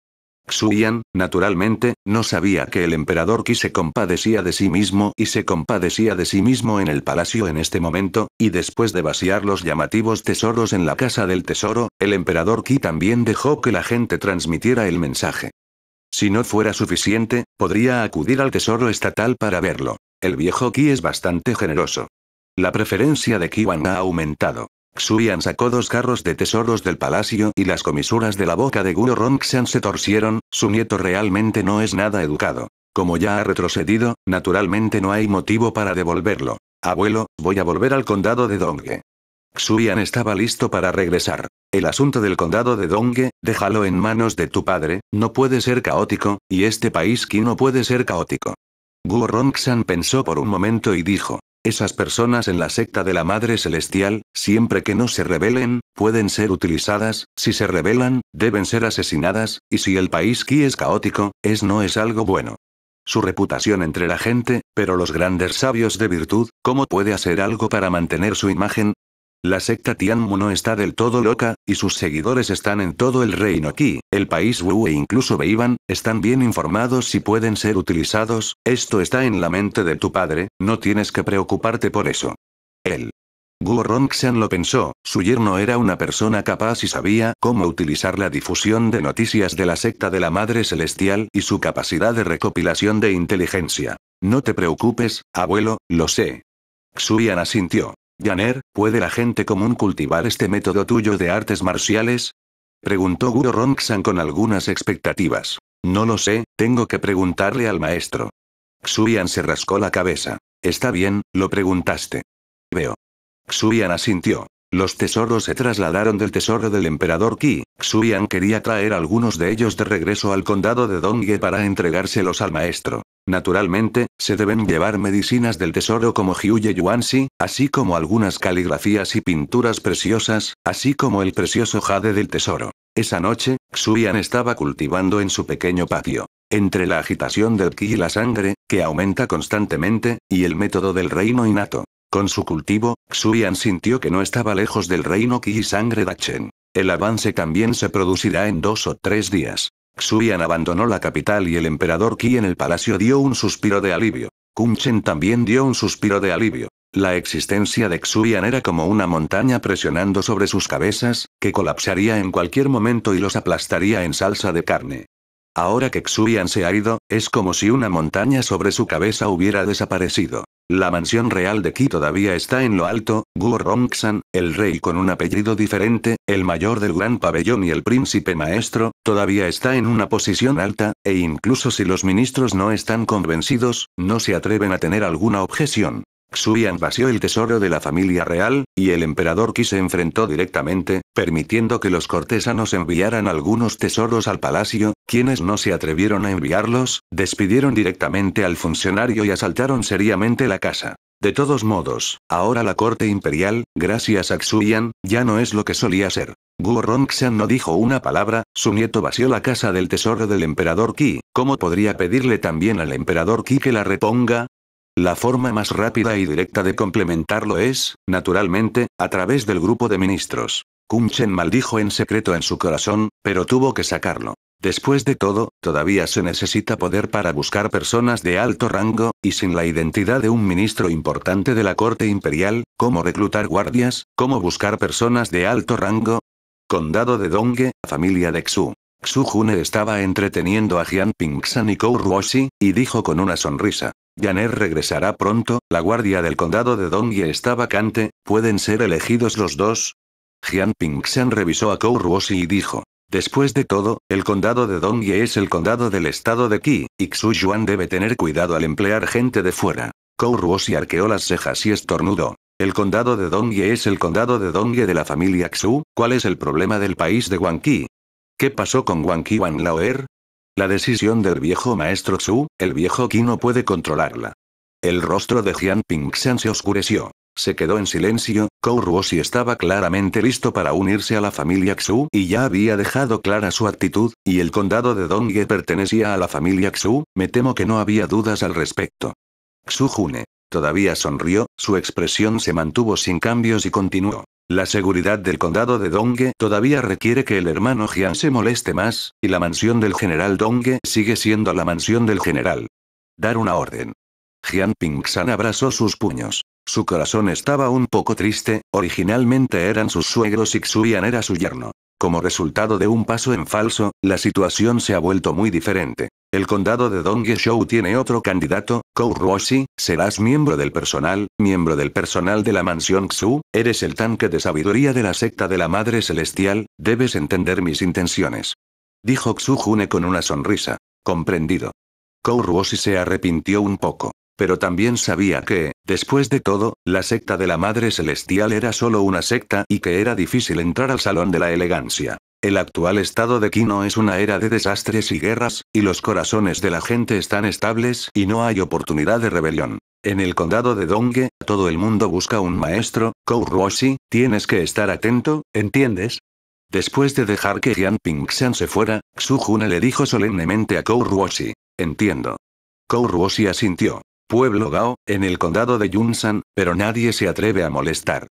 Xuyan, naturalmente, no sabía que el emperador Qi se compadecía de sí mismo y se compadecía de sí mismo en el palacio en este momento, y después de vaciar los llamativos tesoros en la casa del tesoro, el emperador Qi también dejó que la gente transmitiera el mensaje. Si no fuera suficiente, podría acudir al Tesoro Estatal para verlo. El viejo Qi es bastante generoso. La preferencia de Kiwan ha aumentado. Xuyan sacó dos carros de tesoros del palacio y las comisuras de la boca de Guro Rongxian se torcieron, su nieto realmente no es nada educado. Como ya ha retrocedido, naturalmente no hay motivo para devolverlo. Abuelo, voy a volver al condado de Dongge. Xuyan estaba listo para regresar. El asunto del condado de Dongue, déjalo en manos de tu padre, no puede ser caótico, y este país que no puede ser caótico. Guo Rongxan pensó por un momento y dijo, esas personas en la secta de la Madre Celestial, siempre que no se rebelen, pueden ser utilizadas, si se rebelan, deben ser asesinadas, y si el país Ki es caótico, es no es algo bueno. Su reputación entre la gente, pero los grandes sabios de virtud, ¿cómo puede hacer algo para mantener su imagen? La secta Tianmu no está del todo loca, y sus seguidores están en todo el reino aquí, el país Wu e incluso Beiban, están bien informados y pueden ser utilizados, esto está en la mente de tu padre, no tienes que preocuparte por eso. Él. Guo Rongxian lo pensó, su yerno era una persona capaz y sabía cómo utilizar la difusión de noticias de la secta de la Madre Celestial y su capacidad de recopilación de inteligencia. No te preocupes, abuelo, lo sé. Xuyan asintió. Janer, ¿puede la gente común cultivar este método tuyo de artes marciales? Preguntó Guro Rongsan con algunas expectativas. No lo sé, tengo que preguntarle al maestro. Xuyan se rascó la cabeza. Está bien, lo preguntaste. Veo. Xuyan asintió. Los tesoros se trasladaron del tesoro del emperador Qi. Xuyan quería traer algunos de ellos de regreso al condado de Dongye para entregárselos al maestro. Naturalmente, se deben llevar medicinas del tesoro como Hyuye Yuanxi, así como algunas caligrafías y pinturas preciosas, así como el precioso jade del tesoro. Esa noche, Yan estaba cultivando en su pequeño patio. Entre la agitación del ki y la sangre, que aumenta constantemente, y el método del reino innato. Con su cultivo, Yan sintió que no estaba lejos del reino ki y sangre Chen. El avance también se producirá en dos o tres días. Xuyan abandonó la capital y el emperador Qi en el palacio dio un suspiro de alivio. Kunchen también dio un suspiro de alivio. La existencia de Xuyan era como una montaña presionando sobre sus cabezas, que colapsaría en cualquier momento y los aplastaría en salsa de carne. Ahora que Xuyan se ha ido, es como si una montaña sobre su cabeza hubiera desaparecido. La mansión real de Ki todavía está en lo alto, Gu Rongsan, el rey con un apellido diferente, el mayor del gran pabellón y el príncipe maestro, todavía está en una posición alta, e incluso si los ministros no están convencidos, no se atreven a tener alguna objeción. Xuyan vació el tesoro de la familia real, y el emperador Ki se enfrentó directamente, permitiendo que los cortesanos enviaran algunos tesoros al palacio, quienes no se atrevieron a enviarlos, despidieron directamente al funcionario y asaltaron seriamente la casa. De todos modos, ahora la corte imperial, gracias a Xuyan, ya no es lo que solía ser. Guo Rongxian no dijo una palabra, su nieto vació la casa del tesoro del emperador Qi, ¿cómo podría pedirle también al emperador Qi que la reponga? La forma más rápida y directa de complementarlo es, naturalmente, a través del grupo de ministros. kunchen maldijo en secreto en su corazón, pero tuvo que sacarlo. Después de todo, todavía se necesita poder para buscar personas de alto rango, y sin la identidad de un ministro importante de la corte imperial, ¿cómo reclutar guardias? ¿Cómo buscar personas de alto rango? Condado de Dongue, familia de Xu. Xu June estaba entreteniendo a Jian Pingxan y Kou Ruoshi, y dijo con una sonrisa. Yaner regresará pronto, la guardia del condado de Dongue está vacante, ¿pueden ser elegidos los dos? Jian Pingxan revisó a Kou Ruoshi y dijo. Después de todo, el condado de Dongye es el condado del estado de Qi, y Xu Yuan debe tener cuidado al emplear gente de fuera. Kou Ruosi arqueó las cejas y estornudó. El condado de Dongye es el condado de Dongye de la familia Xu, ¿cuál es el problema del país de Qi? ¿Qué pasó con Wan Laoer? La decisión del viejo maestro Xu, el viejo Qi no puede controlarla. El rostro de Jian Shan se oscureció. Se quedó en silencio, si estaba claramente listo para unirse a la familia Xu y ya había dejado clara su actitud, y el condado de Dongye pertenecía a la familia Xu, me temo que no había dudas al respecto. Xu June. Todavía sonrió, su expresión se mantuvo sin cambios y continuó. La seguridad del condado de Dongye todavía requiere que el hermano Jian se moleste más, y la mansión del general Dongye sigue siendo la mansión del general. Dar una orden. Jian San abrazó sus puños. Su corazón estaba un poco triste, originalmente eran sus suegros y Yan era su yerno. Como resultado de un paso en falso, la situación se ha vuelto muy diferente. El condado de show tiene otro candidato, Kou Ruoxi, serás miembro del personal, miembro del personal de la mansión Xu, eres el tanque de sabiduría de la secta de la Madre Celestial, debes entender mis intenciones. Dijo Xu June con una sonrisa. Comprendido. Kou Ruoxi se arrepintió un poco. Pero también sabía que, después de todo, la secta de la Madre Celestial era solo una secta y que era difícil entrar al Salón de la Elegancia. El actual estado de Kino es una era de desastres y guerras, y los corazones de la gente están estables y no hay oportunidad de rebelión. En el condado de Dongue, todo el mundo busca un maestro, Kouroshi, tienes que estar atento, ¿entiendes? Después de dejar que Jian Pingxian se fuera, Xu Jun le dijo solemnemente a Kouroshi. Entiendo. Kouroshi asintió pueblo Gao, en el condado de Yunsan, pero nadie se atreve a molestar.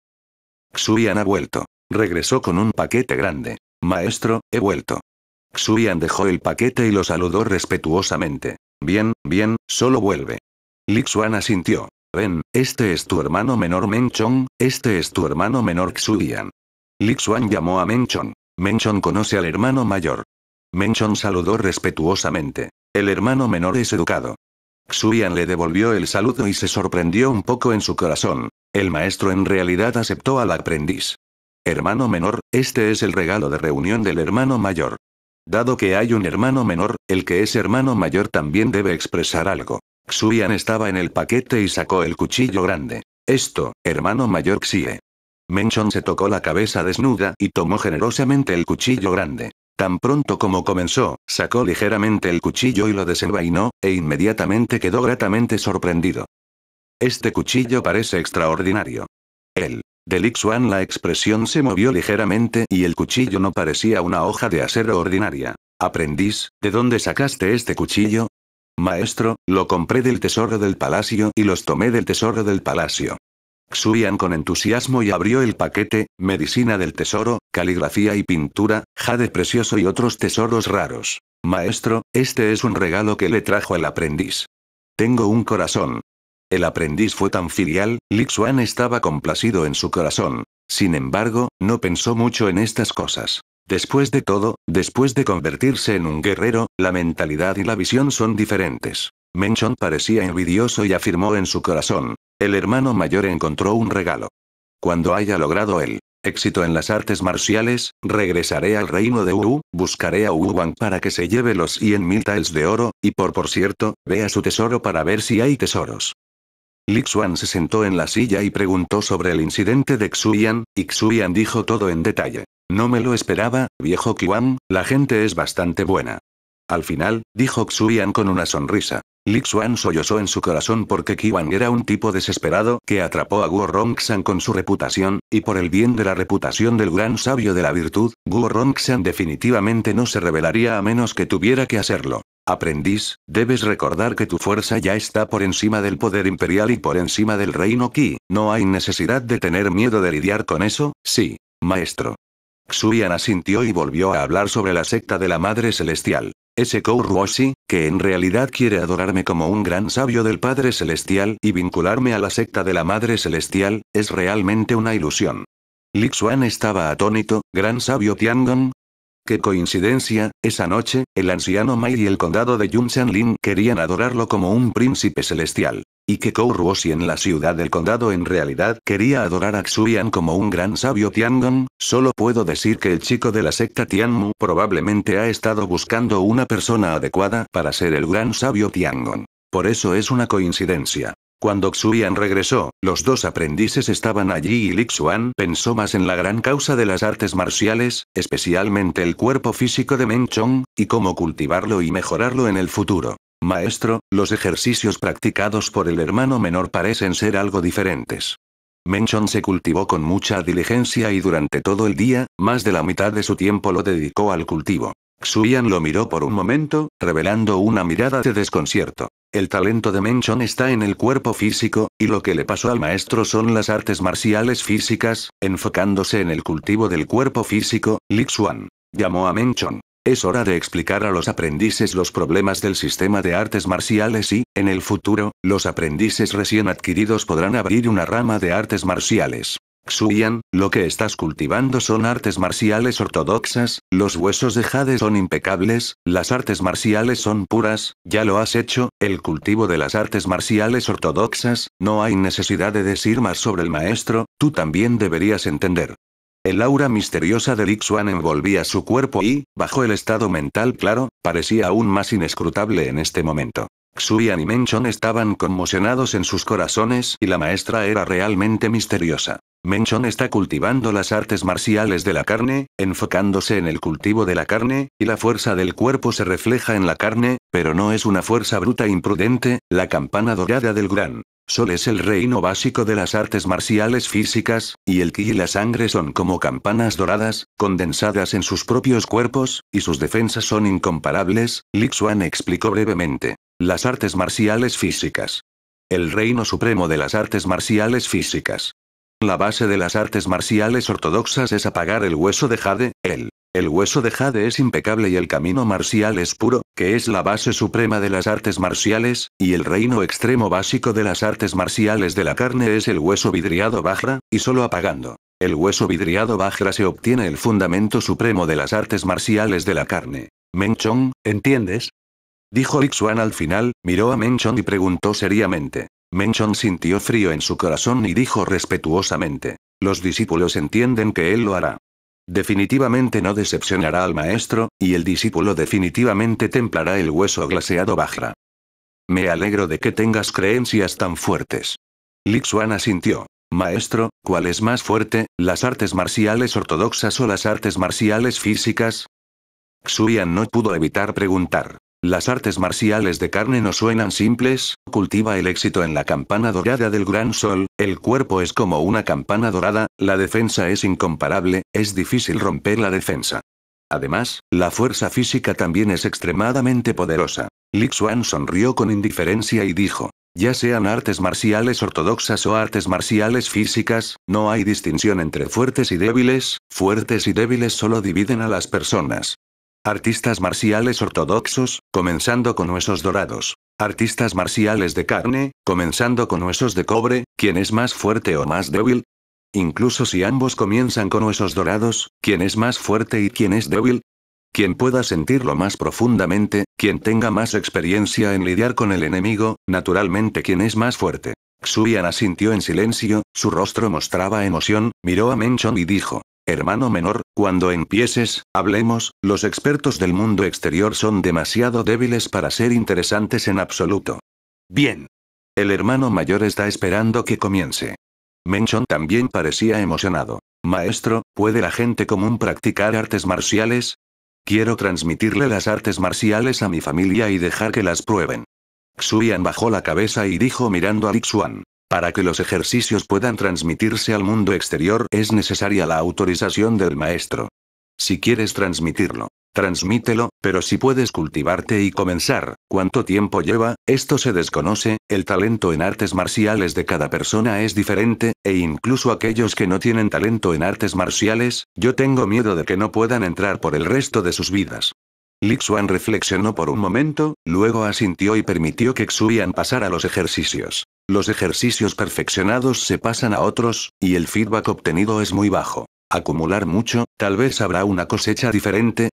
Xuyan ha vuelto. Regresó con un paquete grande. Maestro, he vuelto. Xuyan dejó el paquete y lo saludó respetuosamente. Bien, bien, solo vuelve. Lixuan asintió. Ven, este es tu hermano menor Menchong, este es tu hermano menor Xuyan. Lixuan llamó a Menchong. Menchong conoce al hermano mayor. Menchong saludó respetuosamente. El hermano menor es educado. Yan le devolvió el saludo y se sorprendió un poco en su corazón. El maestro en realidad aceptó al aprendiz. Hermano menor, este es el regalo de reunión del hermano mayor. Dado que hay un hermano menor, el que es hermano mayor también debe expresar algo. Xuyan estaba en el paquete y sacó el cuchillo grande. Esto, hermano mayor Xie. Menchon se tocó la cabeza desnuda y tomó generosamente el cuchillo grande. Tan pronto como comenzó, sacó ligeramente el cuchillo y lo desenvainó, e inmediatamente quedó gratamente sorprendido. Este cuchillo parece extraordinario. El delixuan, la expresión se movió ligeramente y el cuchillo no parecía una hoja de acero ordinaria. Aprendiz, ¿de dónde sacaste este cuchillo? Maestro, lo compré del tesoro del palacio y los tomé del tesoro del palacio. Xuan con entusiasmo y abrió el paquete, medicina del tesoro, caligrafía y pintura, jade precioso y otros tesoros raros. Maestro, este es un regalo que le trajo el aprendiz. Tengo un corazón. El aprendiz fue tan filial, Xuan estaba complacido en su corazón. Sin embargo, no pensó mucho en estas cosas. Después de todo, después de convertirse en un guerrero, la mentalidad y la visión son diferentes. Menchon parecía envidioso y afirmó en su corazón, el hermano mayor encontró un regalo. Cuando haya logrado el éxito en las artes marciales, regresaré al reino de Wu, buscaré a Wu Wang para que se lleve los 100.000 taels de oro, y por por cierto, vea su tesoro para ver si hay tesoros. Li Xuan se sentó en la silla y preguntó sobre el incidente de Xuyan, y Xuyan dijo todo en detalle. No me lo esperaba, viejo Qiwan, la gente es bastante buena. Al final, dijo Yan con una sonrisa. Li sollozó en su corazón porque Kiwan era un tipo desesperado que atrapó a Guo Rongxan con su reputación, y por el bien de la reputación del gran sabio de la virtud, Guo Rongxan definitivamente no se revelaría a menos que tuviera que hacerlo. Aprendiz, debes recordar que tu fuerza ya está por encima del poder imperial y por encima del reino Qi, no hay necesidad de tener miedo de lidiar con eso, sí, maestro. Xuyan asintió y volvió a hablar sobre la secta de la Madre Celestial. Ese Ruoshi, que en realidad quiere adorarme como un gran sabio del Padre Celestial y vincularme a la secta de la Madre Celestial, es realmente una ilusión. Li Xuan estaba atónito, gran sabio Tiangong, Qué coincidencia, esa noche, el anciano Mai y el condado de yunshan Lin querían adorarlo como un príncipe celestial y que si en la ciudad del condado en realidad quería adorar a Xuyan como un gran sabio Tiangong, solo puedo decir que el chico de la secta Tianmu probablemente ha estado buscando una persona adecuada para ser el gran sabio Tiangong. Por eso es una coincidencia. Cuando Xuyan regresó, los dos aprendices estaban allí y Li Xuan pensó más en la gran causa de las artes marciales, especialmente el cuerpo físico de Meng Chong, y cómo cultivarlo y mejorarlo en el futuro. Maestro, los ejercicios practicados por el hermano menor parecen ser algo diferentes. Chong se cultivó con mucha diligencia y durante todo el día, más de la mitad de su tiempo lo dedicó al cultivo. Xuyan lo miró por un momento, revelando una mirada de desconcierto. El talento de Menchon está en el cuerpo físico, y lo que le pasó al maestro son las artes marciales físicas, enfocándose en el cultivo del cuerpo físico, Lixuan. Llamó a Menchon. Es hora de explicar a los aprendices los problemas del sistema de artes marciales y, en el futuro, los aprendices recién adquiridos podrán abrir una rama de artes marciales. Yan, lo que estás cultivando son artes marciales ortodoxas, los huesos de jade son impecables, las artes marciales son puras, ya lo has hecho, el cultivo de las artes marciales ortodoxas, no hay necesidad de decir más sobre el maestro, tú también deberías entender. El aura misteriosa de Xuan envolvía su cuerpo y, bajo el estado mental claro, parecía aún más inescrutable en este momento. Xuyan y Menchon estaban conmocionados en sus corazones y la maestra era realmente misteriosa. Menchon está cultivando las artes marciales de la carne, enfocándose en el cultivo de la carne, y la fuerza del cuerpo se refleja en la carne, pero no es una fuerza bruta e imprudente, la campana dorada del gran. Sol es el reino básico de las artes marciales físicas, y el ki y la sangre son como campanas doradas, condensadas en sus propios cuerpos, y sus defensas son incomparables, Lixuan explicó brevemente. Las artes marciales físicas. El reino supremo de las artes marciales físicas. La base de las artes marciales ortodoxas es apagar el hueso de jade, el el hueso de jade es impecable y el camino marcial es puro, que es la base suprema de las artes marciales, y el reino extremo básico de las artes marciales de la carne es el hueso vidriado Bajra, y solo apagando. El hueso vidriado Bajra se obtiene el fundamento supremo de las artes marciales de la carne. Menchong, ¿entiendes? Dijo Ixuan al final, miró a Menchong y preguntó seriamente. Menchon sintió frío en su corazón y dijo respetuosamente. Los discípulos entienden que él lo hará. Definitivamente no decepcionará al maestro, y el discípulo definitivamente templará el hueso glaseado Bajra. Me alegro de que tengas creencias tan fuertes. Lixuan asintió. Maestro, ¿cuál es más fuerte, las artes marciales ortodoxas o las artes marciales físicas? Xuyan no pudo evitar preguntar. Las artes marciales de carne no suenan simples, cultiva el éxito en la campana dorada del gran sol, el cuerpo es como una campana dorada, la defensa es incomparable, es difícil romper la defensa. Además, la fuerza física también es extremadamente poderosa. Li Xuan sonrió con indiferencia y dijo, ya sean artes marciales ortodoxas o artes marciales físicas, no hay distinción entre fuertes y débiles, fuertes y débiles solo dividen a las personas. Artistas marciales ortodoxos, comenzando con huesos dorados. Artistas marciales de carne, comenzando con huesos de cobre, ¿quién es más fuerte o más débil? Incluso si ambos comienzan con huesos dorados, ¿quién es más fuerte y quién es débil? Quien pueda sentirlo más profundamente, quien tenga más experiencia en lidiar con el enemigo, naturalmente quien es más fuerte. Xuyan asintió en silencio, su rostro mostraba emoción, miró a Menchon y dijo. Hermano menor, cuando empieces, hablemos, los expertos del mundo exterior son demasiado débiles para ser interesantes en absoluto. Bien. El hermano mayor está esperando que comience. Menchon también parecía emocionado. Maestro, ¿puede la gente común practicar artes marciales? Quiero transmitirle las artes marciales a mi familia y dejar que las prueben. Xuyan bajó la cabeza y dijo mirando a Lixuan. Para que los ejercicios puedan transmitirse al mundo exterior es necesaria la autorización del maestro. Si quieres transmitirlo, transmítelo, pero si puedes cultivarte y comenzar, cuánto tiempo lleva, esto se desconoce, el talento en artes marciales de cada persona es diferente, e incluso aquellos que no tienen talento en artes marciales, yo tengo miedo de que no puedan entrar por el resto de sus vidas. Lixuan reflexionó por un momento, luego asintió y permitió que Xuian pasara los ejercicios. Los ejercicios perfeccionados se pasan a otros, y el feedback obtenido es muy bajo. Acumular mucho, tal vez habrá una cosecha diferente.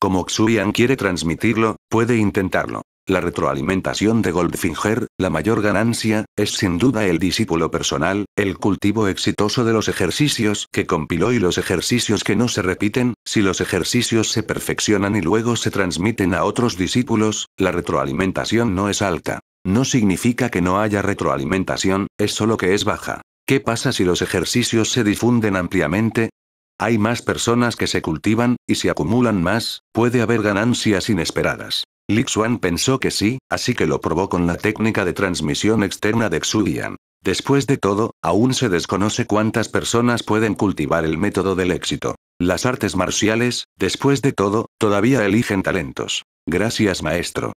Como Yan quiere transmitirlo, puede intentarlo. La retroalimentación de Goldfinger, la mayor ganancia, es sin duda el discípulo personal, el cultivo exitoso de los ejercicios que compiló y los ejercicios que no se repiten, si los ejercicios se perfeccionan y luego se transmiten a otros discípulos, la retroalimentación no es alta. No significa que no haya retroalimentación, es solo que es baja. ¿Qué pasa si los ejercicios se difunden ampliamente? Hay más personas que se cultivan, y si acumulan más, puede haber ganancias inesperadas. Lixuan pensó que sí, así que lo probó con la técnica de transmisión externa de Xudian. Después de todo, aún se desconoce cuántas personas pueden cultivar el método del éxito. Las artes marciales, después de todo, todavía eligen talentos. Gracias maestro.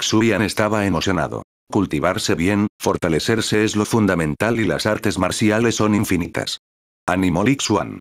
Xuyan estaba emocionado. Cultivarse bien, fortalecerse es lo fundamental y las artes marciales son infinitas. Animó Li Xuan.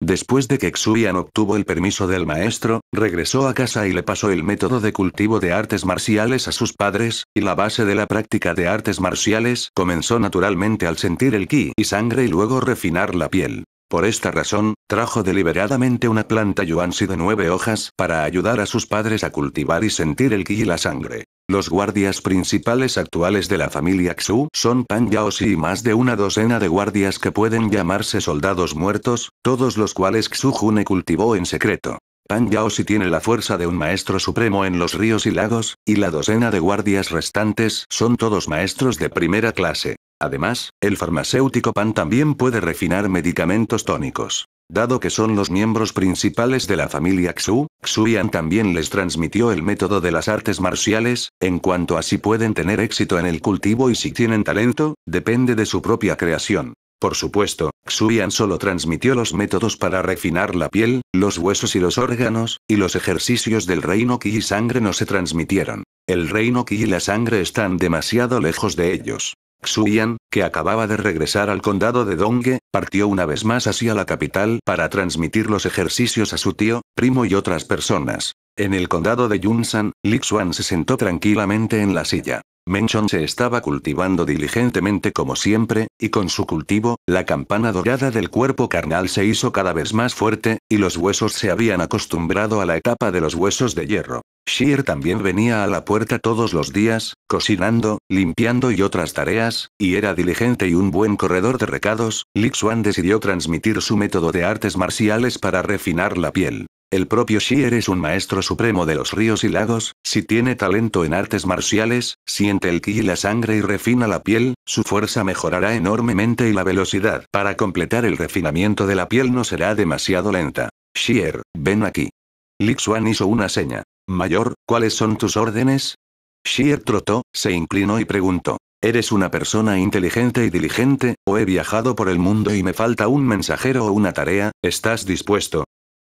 Después de que Xuyan obtuvo el permiso del maestro, regresó a casa y le pasó el método de cultivo de artes marciales a sus padres, y la base de la práctica de artes marciales comenzó naturalmente al sentir el ki y sangre y luego refinar la piel. Por esta razón, trajo deliberadamente una planta yuansi de nueve hojas para ayudar a sus padres a cultivar y sentir el ki y la sangre. Los guardias principales actuales de la familia Xu son Pan Yaoxi y más de una docena de guardias que pueden llamarse soldados muertos, todos los cuales Xu June cultivó en secreto. Pan Yaoxi tiene la fuerza de un maestro supremo en los ríos y lagos, y la docena de guardias restantes son todos maestros de primera clase. Además, el farmacéutico PAN también puede refinar medicamentos tónicos. Dado que son los miembros principales de la familia Xu, Yan también les transmitió el método de las artes marciales, en cuanto a si pueden tener éxito en el cultivo y si tienen talento, depende de su propia creación. Por supuesto, Yan solo transmitió los métodos para refinar la piel, los huesos y los órganos, y los ejercicios del reino Qi y sangre no se transmitieron. El reino Qi y la sangre están demasiado lejos de ellos. Xu Yan, que acababa de regresar al condado de Dongge, partió una vez más hacia la capital para transmitir los ejercicios a su tío, primo y otras personas. En el condado de Yunsan, Li Xuan se sentó tranquilamente en la silla. Menchon se estaba cultivando diligentemente como siempre, y con su cultivo, la campana dorada del cuerpo carnal se hizo cada vez más fuerte, y los huesos se habían acostumbrado a la etapa de los huesos de hierro. Sheer también venía a la puerta todos los días, cocinando, limpiando y otras tareas, y era diligente y un buen corredor de recados, Lixuan decidió transmitir su método de artes marciales para refinar la piel. El propio Shier es un maestro supremo de los ríos y lagos, si tiene talento en artes marciales, siente el ki y la sangre y refina la piel, su fuerza mejorará enormemente y la velocidad para completar el refinamiento de la piel no será demasiado lenta. Shier, ven aquí. Lixuan hizo una seña. Mayor, ¿cuáles son tus órdenes? Sheer trotó, se inclinó y preguntó. ¿Eres una persona inteligente y diligente, o he viajado por el mundo y me falta un mensajero o una tarea, ¿estás dispuesto?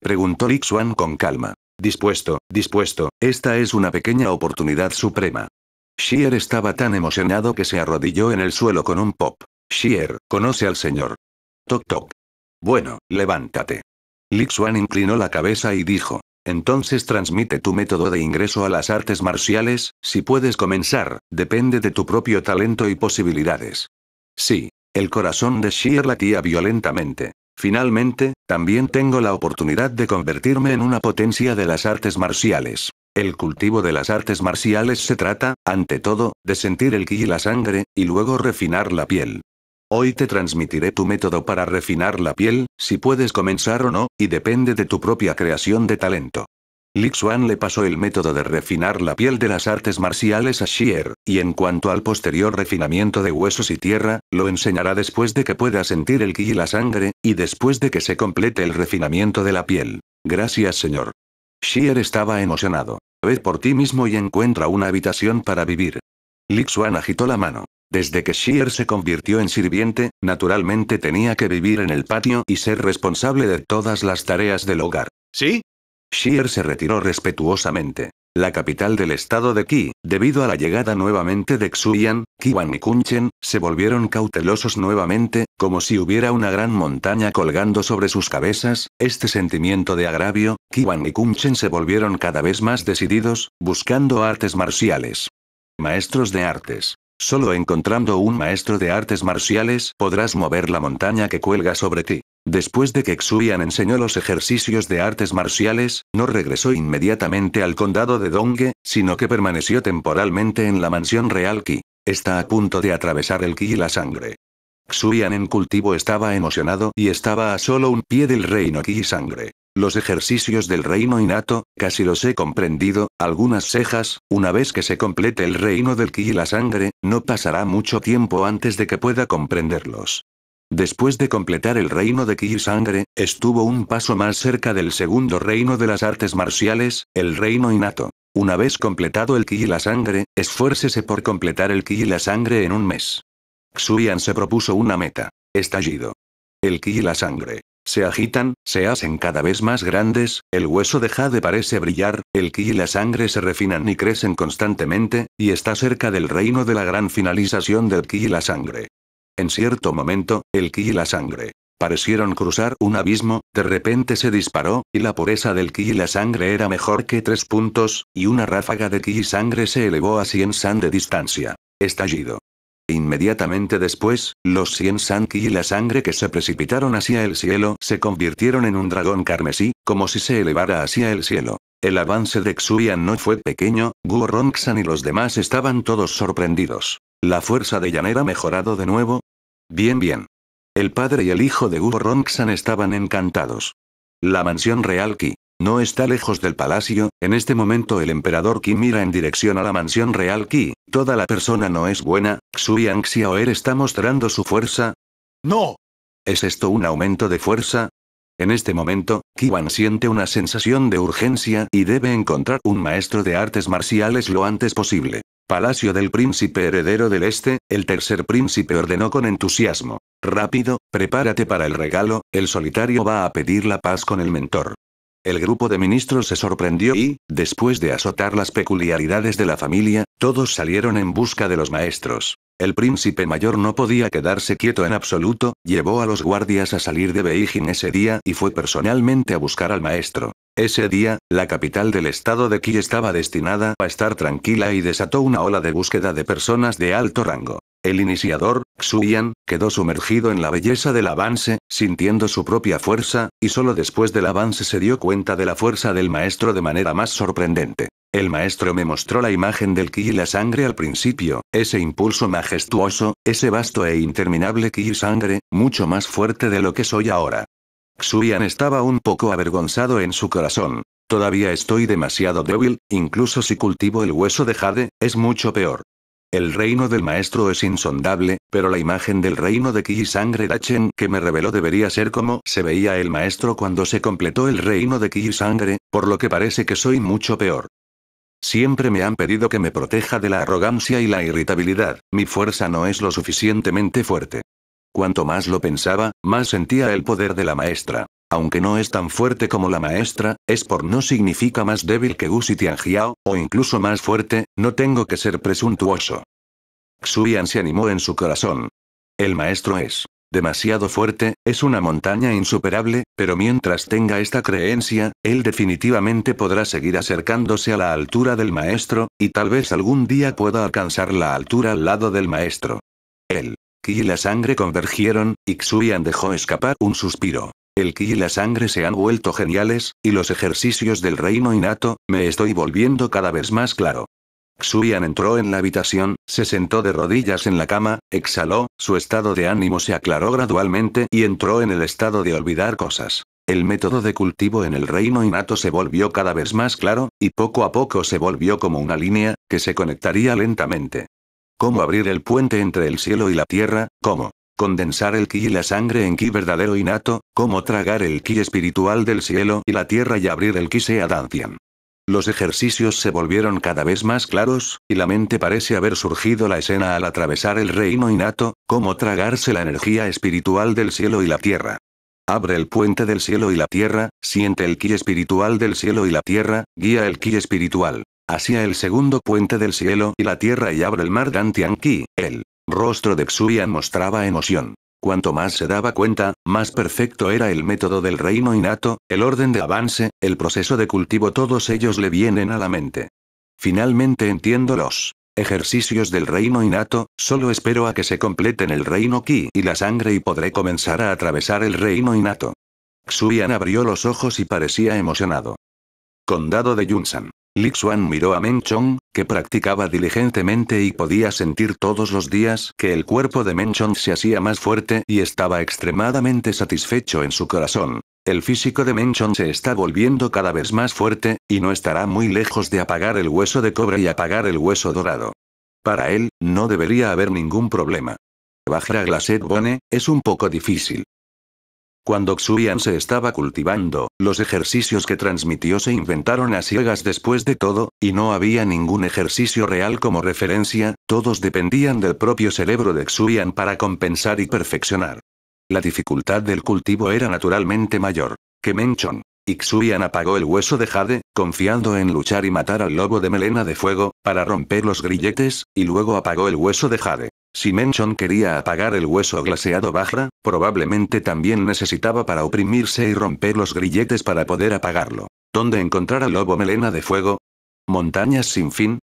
Preguntó Lixuan con calma. Dispuesto, dispuesto, esta es una pequeña oportunidad suprema. Sheer estaba tan emocionado que se arrodilló en el suelo con un pop. Sheer, conoce al señor. Toc toc. Bueno, levántate. Lixuan inclinó la cabeza y dijo. Entonces transmite tu método de ingreso a las artes marciales, si puedes comenzar, depende de tu propio talento y posibilidades. Sí. El corazón de Sheer latía violentamente. Finalmente, también tengo la oportunidad de convertirme en una potencia de las artes marciales. El cultivo de las artes marciales se trata, ante todo, de sentir el ki y la sangre, y luego refinar la piel. Hoy te transmitiré tu método para refinar la piel, si puedes comenzar o no, y depende de tu propia creación de talento. Lixuan le pasó el método de refinar la piel de las artes marciales a Sheer, y en cuanto al posterior refinamiento de huesos y tierra, lo enseñará después de que pueda sentir el ki y la sangre, y después de que se complete el refinamiento de la piel. Gracias señor. Sheer estaba emocionado. Ve por ti mismo y encuentra una habitación para vivir. Lixuan agitó la mano. Desde que Shear se convirtió en sirviente, naturalmente tenía que vivir en el patio y ser responsable de todas las tareas del hogar. ¿Sí? Shear se retiró respetuosamente. La capital del estado de Qi, debido a la llegada nuevamente de Xuyan, Kiwan y Kunchen, se volvieron cautelosos nuevamente, como si hubiera una gran montaña colgando sobre sus cabezas. Este sentimiento de agravio, Kiwan y Kunchen se volvieron cada vez más decididos, buscando artes marciales. Maestros de artes. Solo encontrando un maestro de artes marciales podrás mover la montaña que cuelga sobre ti. Después de que Xuyan enseñó los ejercicios de artes marciales, no regresó inmediatamente al condado de Dongue, sino que permaneció temporalmente en la mansión real Qi. Está a punto de atravesar el Qi y la sangre. Xuyan en cultivo estaba emocionado y estaba a solo un pie del reino Qi y sangre. Los ejercicios del reino innato, casi los he comprendido, algunas cejas, una vez que se complete el reino del ki y la sangre, no pasará mucho tiempo antes de que pueda comprenderlos. Después de completar el reino de ki y sangre, estuvo un paso más cerca del segundo reino de las artes marciales, el reino innato. Una vez completado el ki y la sangre, esfuércese por completar el ki y la sangre en un mes. Xuyan se propuso una meta. Estallido. El ki y la sangre. Se agitan, se hacen cada vez más grandes, el hueso de jade parece brillar, el ki y la sangre se refinan y crecen constantemente, y está cerca del reino de la gran finalización del ki y la sangre. En cierto momento, el ki y la sangre parecieron cruzar un abismo, de repente se disparó, y la pureza del ki y la sangre era mejor que tres puntos, y una ráfaga de ki y sangre se elevó a 100 san de distancia. Estallido. Inmediatamente después, los Cien Sanki y la sangre que se precipitaron hacia el cielo se convirtieron en un dragón carmesí, como si se elevara hacia el cielo. El avance de Xuyan no fue pequeño, Guo Rongxan y los demás estaban todos sorprendidos. ¿La fuerza de Yan era mejorado de nuevo? Bien, bien. El padre y el hijo de Guo Rongsan estaban encantados. La mansión real Qi. No está lejos del palacio, en este momento el emperador Ki mira en dirección a la mansión real Ki. Toda la persona no es buena, Xu Xiaoer está mostrando su fuerza. ¡No! ¿Es esto un aumento de fuerza? En este momento, Kiwan siente una sensación de urgencia y debe encontrar un maestro de artes marciales lo antes posible. Palacio del Príncipe Heredero del Este, el tercer príncipe ordenó con entusiasmo. Rápido, prepárate para el regalo, el solitario va a pedir la paz con el mentor. El grupo de ministros se sorprendió y, después de azotar las peculiaridades de la familia, todos salieron en busca de los maestros. El príncipe mayor no podía quedarse quieto en absoluto, llevó a los guardias a salir de Beijing ese día y fue personalmente a buscar al maestro. Ese día, la capital del estado de Qi estaba destinada a estar tranquila y desató una ola de búsqueda de personas de alto rango. El iniciador, Yan, quedó sumergido en la belleza del avance, sintiendo su propia fuerza, y solo después del avance se dio cuenta de la fuerza del maestro de manera más sorprendente. El maestro me mostró la imagen del ki y la sangre al principio, ese impulso majestuoso, ese vasto e interminable ki y sangre, mucho más fuerte de lo que soy ahora. Yan estaba un poco avergonzado en su corazón. Todavía estoy demasiado débil, incluso si cultivo el hueso de Jade, es mucho peor. El reino del maestro es insondable, pero la imagen del reino de Ki Sangre Dachen que me reveló debería ser como se veía el maestro cuando se completó el reino de Ki Sangre, por lo que parece que soy mucho peor. Siempre me han pedido que me proteja de la arrogancia y la irritabilidad, mi fuerza no es lo suficientemente fuerte. Cuanto más lo pensaba, más sentía el poder de la maestra aunque no es tan fuerte como la maestra, es por no significa más débil que Si Tianjiao, o incluso más fuerte, no tengo que ser presuntuoso. Xuyan se animó en su corazón. El maestro es demasiado fuerte, es una montaña insuperable, pero mientras tenga esta creencia, él definitivamente podrá seguir acercándose a la altura del maestro, y tal vez algún día pueda alcanzar la altura al lado del maestro. El ki y la sangre convergieron, y Xuyan dejó escapar un suspiro. El ki y la sangre se han vuelto geniales, y los ejercicios del reino innato, me estoy volviendo cada vez más claro. Xuyan entró en la habitación, se sentó de rodillas en la cama, exhaló, su estado de ánimo se aclaró gradualmente y entró en el estado de olvidar cosas. El método de cultivo en el reino innato se volvió cada vez más claro, y poco a poco se volvió como una línea, que se conectaría lentamente. Cómo abrir el puente entre el cielo y la tierra, cómo Condensar el ki y la sangre en ki verdadero nato, como tragar el ki espiritual del cielo y la tierra y abrir el ki sea Dantian. Los ejercicios se volvieron cada vez más claros, y la mente parece haber surgido la escena al atravesar el reino innato, como tragarse la energía espiritual del cielo y la tierra. Abre el puente del cielo y la tierra, siente el ki espiritual del cielo y la tierra, guía el ki espiritual. Hacia el segundo puente del cielo y la tierra y abre el mar Dantian Ki, el Rostro de Yan mostraba emoción. Cuanto más se daba cuenta, más perfecto era el método del reino innato, el orden de avance, el proceso de cultivo, todos ellos le vienen a la mente. Finalmente entiendo los ejercicios del reino innato, solo espero a que se completen el reino ki y la sangre y podré comenzar a atravesar el reino innato. Yan abrió los ojos y parecía emocionado. Condado de Yunsan. Lixuan miró a Menchong, que practicaba diligentemente y podía sentir todos los días que el cuerpo de Menchong se hacía más fuerte y estaba extremadamente satisfecho en su corazón. El físico de Menchong se está volviendo cada vez más fuerte, y no estará muy lejos de apagar el hueso de cobre y apagar el hueso dorado. Para él, no debería haber ningún problema. Bajar a Glacet Bone, es un poco difícil. Cuando Xuyan se estaba cultivando, los ejercicios que transmitió se inventaron a ciegas después de todo, y no había ningún ejercicio real como referencia, todos dependían del propio cerebro de Xuyan para compensar y perfeccionar. La dificultad del cultivo era naturalmente mayor que Menchon. Y Xuyan apagó el hueso de Jade, confiando en luchar y matar al lobo de melena de fuego, para romper los grilletes, y luego apagó el hueso de Jade. Si Menchon quería apagar el hueso glaseado Bajra, probablemente también necesitaba para oprimirse y romper los grilletes para poder apagarlo. ¿Dónde encontrar al lobo melena de fuego? ¿Montañas sin fin?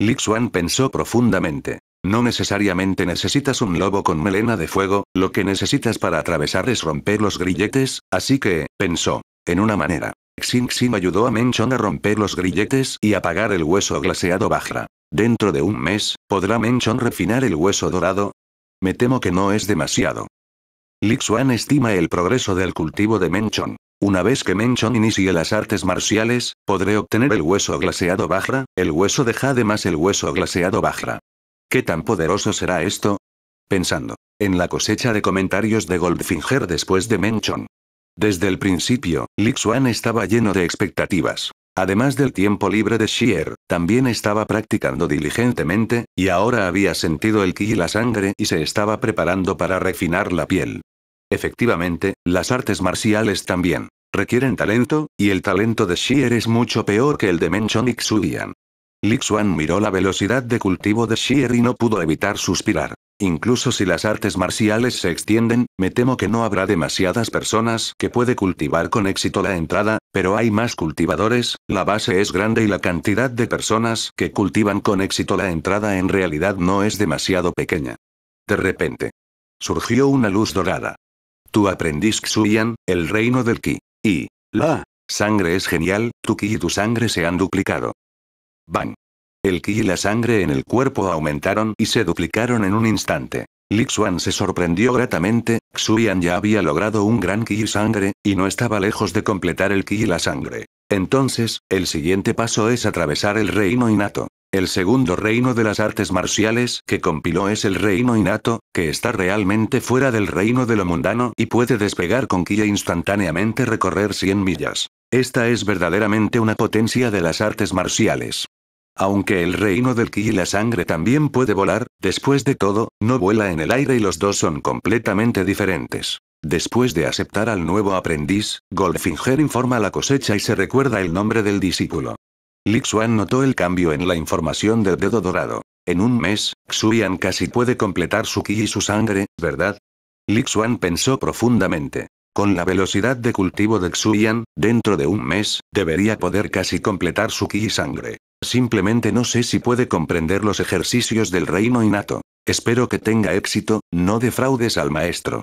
Lixuan pensó profundamente. No necesariamente necesitas un lobo con melena de fuego, lo que necesitas para atravesar es romper los grilletes, así que, pensó, en una manera. Xing Xing ayudó a Menchon a romper los grilletes y apagar el hueso glaseado Bajra. Dentro de un mes, ¿podrá Menchon refinar el hueso dorado? Me temo que no es demasiado. Lixuan estima el progreso del cultivo de Menchon. Una vez que Menchon inicie las artes marciales, podré obtener el hueso glaseado Bajra, el hueso de Jade más el hueso glaseado Bajra. ¿Qué tan poderoso será esto? Pensando. En la cosecha de comentarios de Goldfinger después de Menchon. Desde el principio, Lixuan estaba lleno de expectativas. Además del tiempo libre de Sheer, también estaba practicando diligentemente, y ahora había sentido el ki y la sangre y se estaba preparando para refinar la piel. Efectivamente, las artes marciales también requieren talento, y el talento de Sheer es mucho peor que el de Menchon y Li Lixuan miró la velocidad de cultivo de Sheer y no pudo evitar suspirar. Incluso si las artes marciales se extienden, me temo que no habrá demasiadas personas que puede cultivar con éxito la entrada, pero hay más cultivadores, la base es grande y la cantidad de personas que cultivan con éxito la entrada en realidad no es demasiado pequeña. De repente. Surgió una luz dorada. Tu aprendiz Xuyan, el reino del Ki. Y. La. Sangre es genial, tu Ki y tu sangre se han duplicado. Bang. El ki y la sangre en el cuerpo aumentaron y se duplicaron en un instante. Lixuan se sorprendió gratamente, Xuyan ya había logrado un gran ki y sangre, y no estaba lejos de completar el ki y la sangre. Entonces, el siguiente paso es atravesar el reino innato. El segundo reino de las artes marciales que compiló es el reino innato, que está realmente fuera del reino de lo mundano y puede despegar con ki e instantáneamente recorrer 100 millas. Esta es verdaderamente una potencia de las artes marciales. Aunque el reino del ki y la sangre también puede volar, después de todo, no vuela en el aire y los dos son completamente diferentes. Después de aceptar al nuevo aprendiz, Goldfinger informa la cosecha y se recuerda el nombre del discípulo. Lixuan notó el cambio en la información del dedo dorado. En un mes, Xuyan casi puede completar su ki y su sangre, ¿verdad? Lixuan pensó profundamente. Con la velocidad de cultivo de Xuyan, dentro de un mes, debería poder casi completar su ki y sangre. Simplemente no sé si puede comprender los ejercicios del reino innato. Espero que tenga éxito, no defraudes al maestro.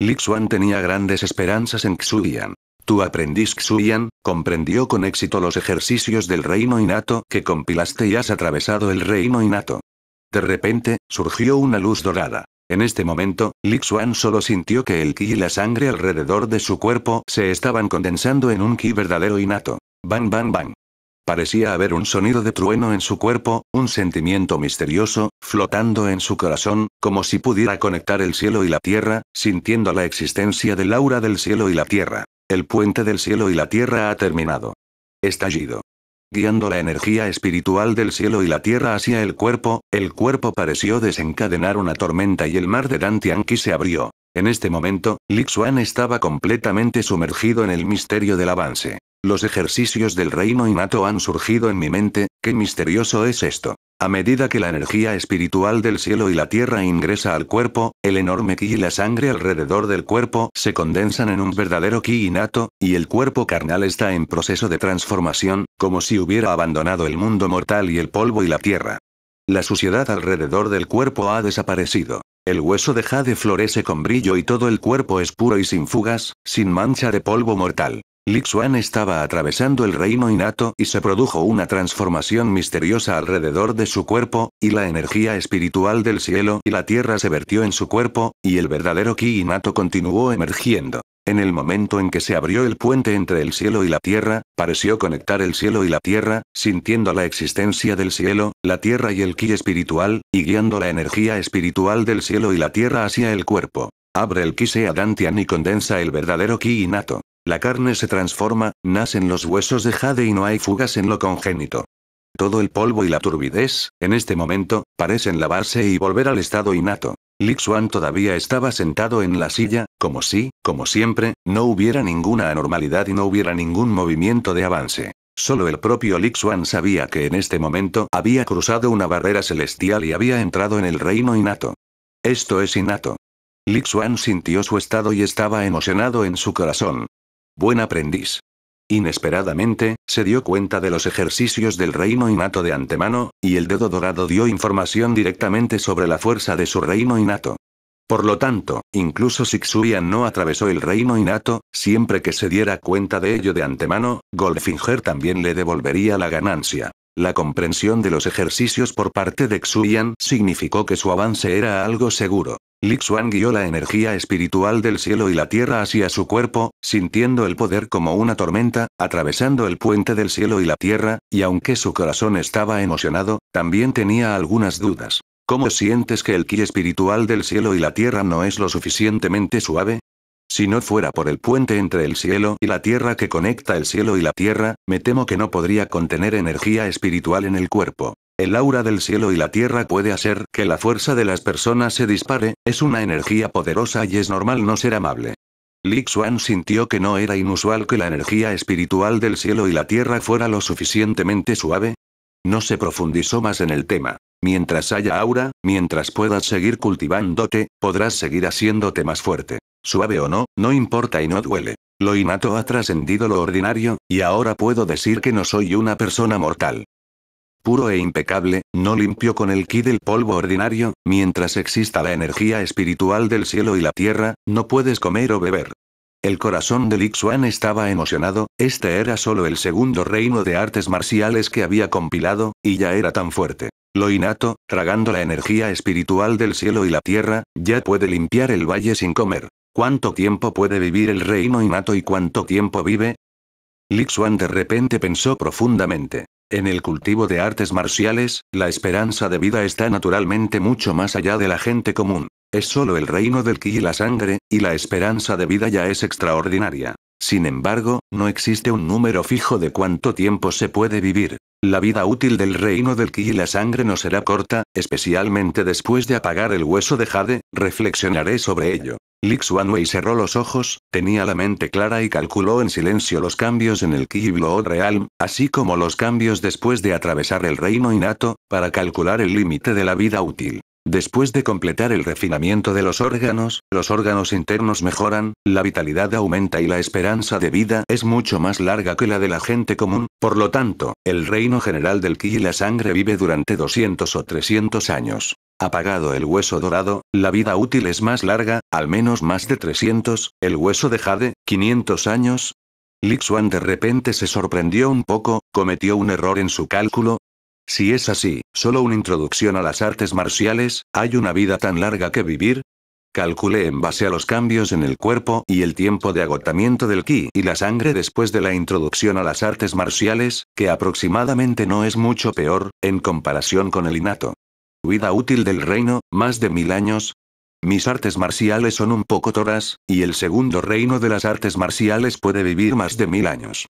Lixuan tenía grandes esperanzas en Xuyan. Tu aprendiz Xuyan, comprendió con éxito los ejercicios del reino innato que compilaste y has atravesado el reino innato. De repente, surgió una luz dorada. En este momento, Lixuan solo sintió que el ki y la sangre alrededor de su cuerpo se estaban condensando en un ki verdadero innato. Bang bang bang. Parecía haber un sonido de trueno en su cuerpo, un sentimiento misterioso, flotando en su corazón, como si pudiera conectar el cielo y la tierra, sintiendo la existencia del aura del cielo y la tierra. El puente del cielo y la tierra ha terminado. Estallido. Guiando la energía espiritual del cielo y la tierra hacia el cuerpo, el cuerpo pareció desencadenar una tormenta y el mar de Dantianki se abrió. En este momento, Lixuan estaba completamente sumergido en el misterio del avance. Los ejercicios del reino innato han surgido en mi mente, qué misterioso es esto. A medida que la energía espiritual del cielo y la tierra ingresa al cuerpo, el enorme ki y la sangre alrededor del cuerpo se condensan en un verdadero ki innato, y el cuerpo carnal está en proceso de transformación, como si hubiera abandonado el mundo mortal y el polvo y la tierra. La suciedad alrededor del cuerpo ha desaparecido. El hueso de jade florece con brillo y todo el cuerpo es puro y sin fugas, sin mancha de polvo mortal. Lixuan estaba atravesando el reino innato y se produjo una transformación misteriosa alrededor de su cuerpo, y la energía espiritual del cielo y la tierra se vertió en su cuerpo, y el verdadero ki innato continuó emergiendo. En el momento en que se abrió el puente entre el cielo y la tierra, pareció conectar el cielo y la tierra, sintiendo la existencia del cielo, la tierra y el ki espiritual, y guiando la energía espiritual del cielo y la tierra hacia el cuerpo. Abre el ki sea dantian y condensa el verdadero ki innato. La carne se transforma, nacen los huesos de Jade y no hay fugas en lo congénito. Todo el polvo y la turbidez, en este momento, parecen lavarse y volver al estado innato. Lixuan todavía estaba sentado en la silla, como si, como siempre, no hubiera ninguna anormalidad y no hubiera ningún movimiento de avance. Solo el propio Lixuan sabía que en este momento había cruzado una barrera celestial y había entrado en el reino innato. Esto es innato. Lixuan sintió su estado y estaba emocionado en su corazón. Buen aprendiz. Inesperadamente, se dio cuenta de los ejercicios del reino innato de antemano, y el dedo dorado dio información directamente sobre la fuerza de su reino innato. Por lo tanto, incluso si Xuyan no atravesó el reino innato, siempre que se diera cuenta de ello de antemano, Goldfinger también le devolvería la ganancia. La comprensión de los ejercicios por parte de Xuyan significó que su avance era algo seguro. Li Xuan guió la energía espiritual del cielo y la tierra hacia su cuerpo, sintiendo el poder como una tormenta, atravesando el puente del cielo y la tierra, y aunque su corazón estaba emocionado, también tenía algunas dudas. ¿Cómo sientes que el ki espiritual del cielo y la tierra no es lo suficientemente suave? Si no fuera por el puente entre el cielo y la tierra que conecta el cielo y la tierra, me temo que no podría contener energía espiritual en el cuerpo. El aura del cielo y la tierra puede hacer que la fuerza de las personas se dispare, es una energía poderosa y es normal no ser amable. Li Xuan sintió que no era inusual que la energía espiritual del cielo y la tierra fuera lo suficientemente suave. No se profundizó más en el tema. Mientras haya aura, mientras puedas seguir cultivándote, podrás seguir haciéndote más fuerte. Suave o no, no importa y no duele. Lo innato ha trascendido lo ordinario, y ahora puedo decir que no soy una persona mortal. Puro e impecable, no limpio con el ki del polvo ordinario, mientras exista la energía espiritual del cielo y la tierra, no puedes comer o beber. El corazón de Lixuan estaba emocionado, este era solo el segundo reino de artes marciales que había compilado, y ya era tan fuerte. Lo innato, tragando la energía espiritual del cielo y la tierra, ya puede limpiar el valle sin comer. ¿Cuánto tiempo puede vivir el reino innato y cuánto tiempo vive? Lixuan de repente pensó profundamente. En el cultivo de artes marciales, la esperanza de vida está naturalmente mucho más allá de la gente común. Es solo el reino del ki y la sangre, y la esperanza de vida ya es extraordinaria. Sin embargo, no existe un número fijo de cuánto tiempo se puede vivir. La vida útil del reino del ki y la sangre no será corta, especialmente después de apagar el hueso de Jade, reflexionaré sobre ello. Lix cerró los ojos, tenía la mente clara y calculó en silencio los cambios en el ki y Blood Realm, así como los cambios después de atravesar el reino innato, para calcular el límite de la vida útil. Después de completar el refinamiento de los órganos, los órganos internos mejoran, la vitalidad aumenta y la esperanza de vida es mucho más larga que la de la gente común, por lo tanto, el reino general del ki y la sangre vive durante 200 o 300 años. Apagado el hueso dorado, la vida útil es más larga, al menos más de 300, el hueso de jade, 500 años. Lixuan de repente se sorprendió un poco, cometió un error en su cálculo, si es así, solo una introducción a las artes marciales, hay una vida tan larga que vivir. Calculé en base a los cambios en el cuerpo y el tiempo de agotamiento del ki y la sangre después de la introducción a las artes marciales, que aproximadamente no es mucho peor, en comparación con el innato. Vida útil del reino, más de mil años, mis artes marciales son un poco toras, y el segundo reino de las artes marciales puede vivir más de mil años.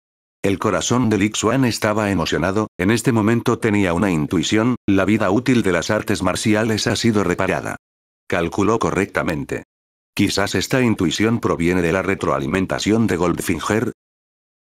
El corazón de Lixuan estaba emocionado, en este momento tenía una intuición, la vida útil de las artes marciales ha sido reparada. Calculó correctamente. Quizás esta intuición proviene de la retroalimentación de Goldfinger,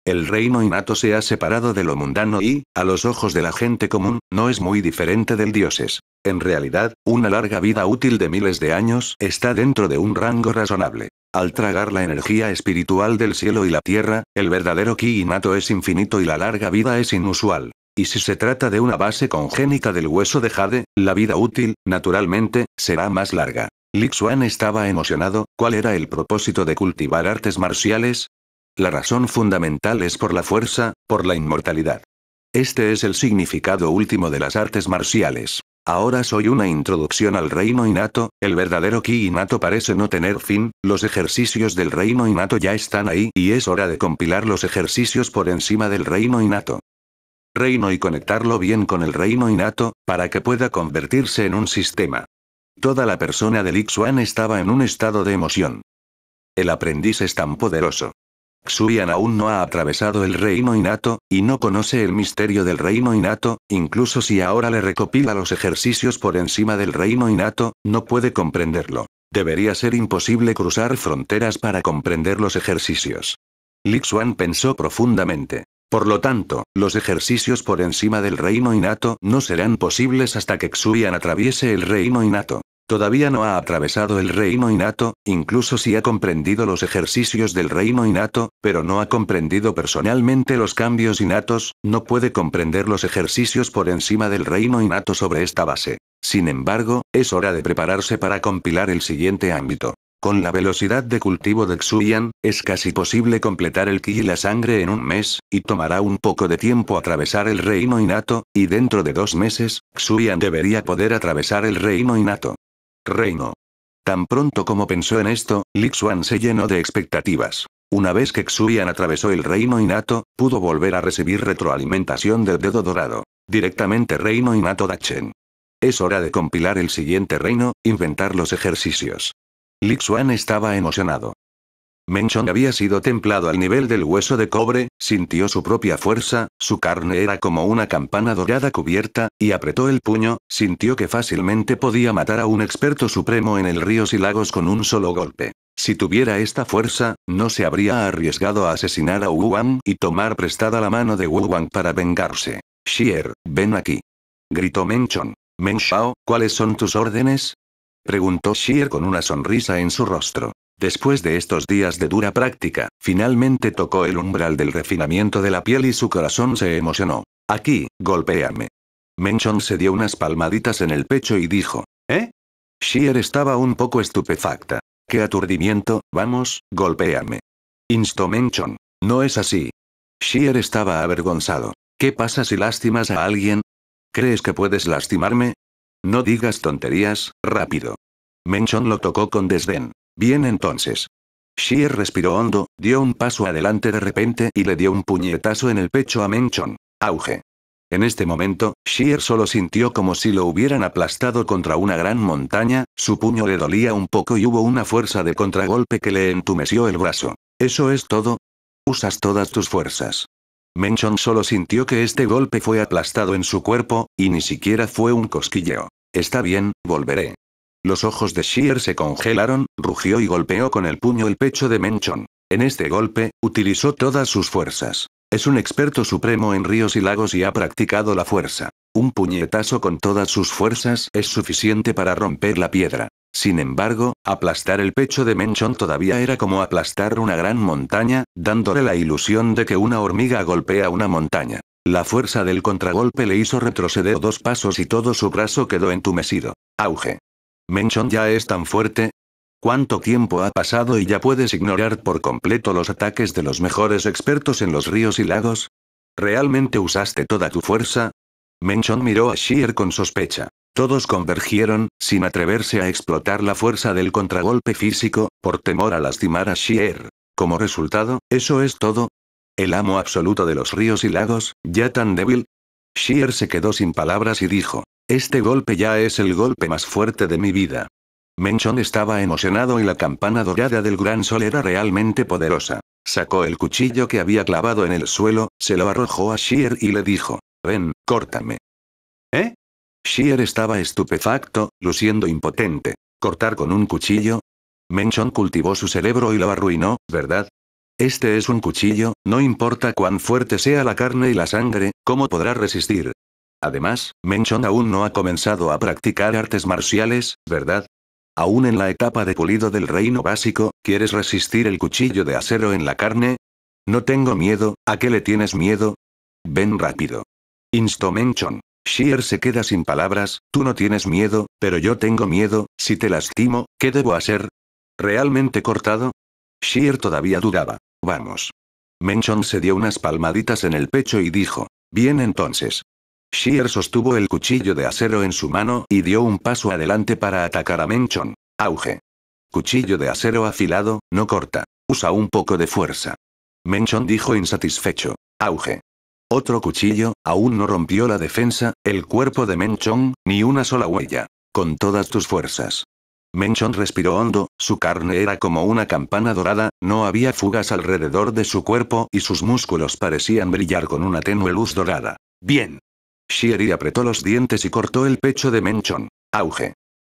el reino innato se ha separado de lo mundano y, a los ojos de la gente común, no es muy diferente del dioses. En realidad, una larga vida útil de miles de años está dentro de un rango razonable. Al tragar la energía espiritual del cielo y la tierra, el verdadero ki innato es infinito y la larga vida es inusual. Y si se trata de una base congénita del hueso de Jade, la vida útil, naturalmente, será más larga. Lixuan estaba emocionado, ¿cuál era el propósito de cultivar artes marciales? La razón fundamental es por la fuerza, por la inmortalidad. Este es el significado último de las artes marciales. Ahora soy una introducción al reino innato, el verdadero ki innato parece no tener fin, los ejercicios del reino innato ya están ahí y es hora de compilar los ejercicios por encima del reino innato. Reino y conectarlo bien con el reino innato, para que pueda convertirse en un sistema. Toda la persona de Lixuan estaba en un estado de emoción. El aprendiz es tan poderoso. Yan aún no ha atravesado el reino innato, y no conoce el misterio del reino innato, incluso si ahora le recopila los ejercicios por encima del reino innato, no puede comprenderlo. Debería ser imposible cruzar fronteras para comprender los ejercicios. Lixuan pensó profundamente. Por lo tanto, los ejercicios por encima del reino innato no serán posibles hasta que Xuyan atraviese el reino innato. Todavía no ha atravesado el reino innato, incluso si ha comprendido los ejercicios del reino innato, pero no ha comprendido personalmente los cambios innatos, no puede comprender los ejercicios por encima del reino innato sobre esta base. Sin embargo, es hora de prepararse para compilar el siguiente ámbito. Con la velocidad de cultivo de Xuyan, es casi posible completar el ki y la sangre en un mes, y tomará un poco de tiempo atravesar el reino innato, y dentro de dos meses, Xuyan debería poder atravesar el reino innato reino. Tan pronto como pensó en esto, Li Xuan se llenó de expectativas. Una vez que Xuyan atravesó el reino innato, pudo volver a recibir retroalimentación del dedo dorado. Directamente reino innato Dachen. Es hora de compilar el siguiente reino, inventar los ejercicios. Li Xuan estaba emocionado. Menchon había sido templado al nivel del hueso de cobre, sintió su propia fuerza, su carne era como una campana dorada cubierta, y apretó el puño, sintió que fácilmente podía matar a un experto supremo en el río y lagos con un solo golpe. Si tuviera esta fuerza, no se habría arriesgado a asesinar a Wu Wang y tomar prestada la mano de Wu Wang para vengarse. Xier, ven aquí. Gritó Menchon. Menchao, ¿cuáles son tus órdenes? Preguntó Xier con una sonrisa en su rostro. Después de estos días de dura práctica, finalmente tocó el umbral del refinamiento de la piel y su corazón se emocionó. Aquí, golpéame. Menchon se dio unas palmaditas en el pecho y dijo, ¿eh? Sheer estaba un poco estupefacta. ¡Qué aturdimiento! Vamos, golpéame. Insto Menchon. No es así. Sheer estaba avergonzado. ¿Qué pasa si lastimas a alguien? ¿Crees que puedes lastimarme? No digas tonterías, rápido. Menchon lo tocó con desdén. Bien entonces. Sheer respiró hondo, dio un paso adelante de repente y le dio un puñetazo en el pecho a Menchon. Auge. En este momento, Sheer solo sintió como si lo hubieran aplastado contra una gran montaña, su puño le dolía un poco y hubo una fuerza de contragolpe que le entumeció el brazo. ¿Eso es todo? Usas todas tus fuerzas. Menchon solo sintió que este golpe fue aplastado en su cuerpo, y ni siquiera fue un cosquilleo. Está bien, volveré. Los ojos de shear se congelaron, rugió y golpeó con el puño el pecho de Menchon. En este golpe, utilizó todas sus fuerzas. Es un experto supremo en ríos y lagos y ha practicado la fuerza. Un puñetazo con todas sus fuerzas es suficiente para romper la piedra. Sin embargo, aplastar el pecho de Menchon todavía era como aplastar una gran montaña, dándole la ilusión de que una hormiga golpea una montaña. La fuerza del contragolpe le hizo retroceder dos pasos y todo su brazo quedó entumecido. Auge. Menchon ya es tan fuerte. ¿Cuánto tiempo ha pasado y ya puedes ignorar por completo los ataques de los mejores expertos en los ríos y lagos? ¿Realmente usaste toda tu fuerza? Menchon miró a Sheer con sospecha. Todos convergieron, sin atreverse a explotar la fuerza del contragolpe físico, por temor a lastimar a Sheer. Como resultado, eso es todo. El amo absoluto de los ríos y lagos, ya tan débil. Sheer se quedó sin palabras y dijo, este golpe ya es el golpe más fuerte de mi vida. Menchon estaba emocionado y la campana dorada del gran sol era realmente poderosa. Sacó el cuchillo que había clavado en el suelo, se lo arrojó a Sheer y le dijo, ven, córtame. ¿Eh? Sheer estaba estupefacto, luciendo impotente. ¿Cortar con un cuchillo? Menchon cultivó su cerebro y lo arruinó, ¿verdad? Este es un cuchillo, no importa cuán fuerte sea la carne y la sangre, ¿cómo podrá resistir? Además, Menchon aún no ha comenzado a practicar artes marciales, ¿verdad? Aún en la etapa de pulido del reino básico, ¿quieres resistir el cuchillo de acero en la carne? No tengo miedo, ¿a qué le tienes miedo? Ven rápido. Instó Menchon. Sheer se queda sin palabras, tú no tienes miedo, pero yo tengo miedo, si te lastimo, ¿qué debo hacer? ¿Realmente cortado? shear todavía dudaba. Vamos. Menchon se dio unas palmaditas en el pecho y dijo. Bien entonces. Sheer sostuvo el cuchillo de acero en su mano y dio un paso adelante para atacar a Menchon. Auge. Cuchillo de acero afilado, no corta. Usa un poco de fuerza. Menchon dijo insatisfecho. Auge. Otro cuchillo, aún no rompió la defensa, el cuerpo de Menchon, ni una sola huella. Con todas tus fuerzas. Menchon respiró hondo, su carne era como una campana dorada, no había fugas alrededor de su cuerpo y sus músculos parecían brillar con una tenue luz dorada. Bien. Shieri apretó los dientes y cortó el pecho de Menchon. Auge.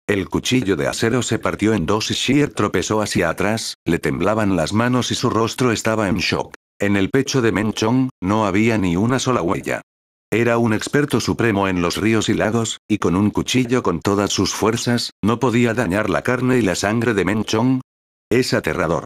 El cuchillo de acero se partió en dos y Shier tropezó hacia atrás, le temblaban las manos y su rostro estaba en shock. En el pecho de Menchong, no había ni una sola huella. Era un experto supremo en los ríos y lagos, y con un cuchillo con todas sus fuerzas, no podía dañar la carne y la sangre de Menchong. Es aterrador.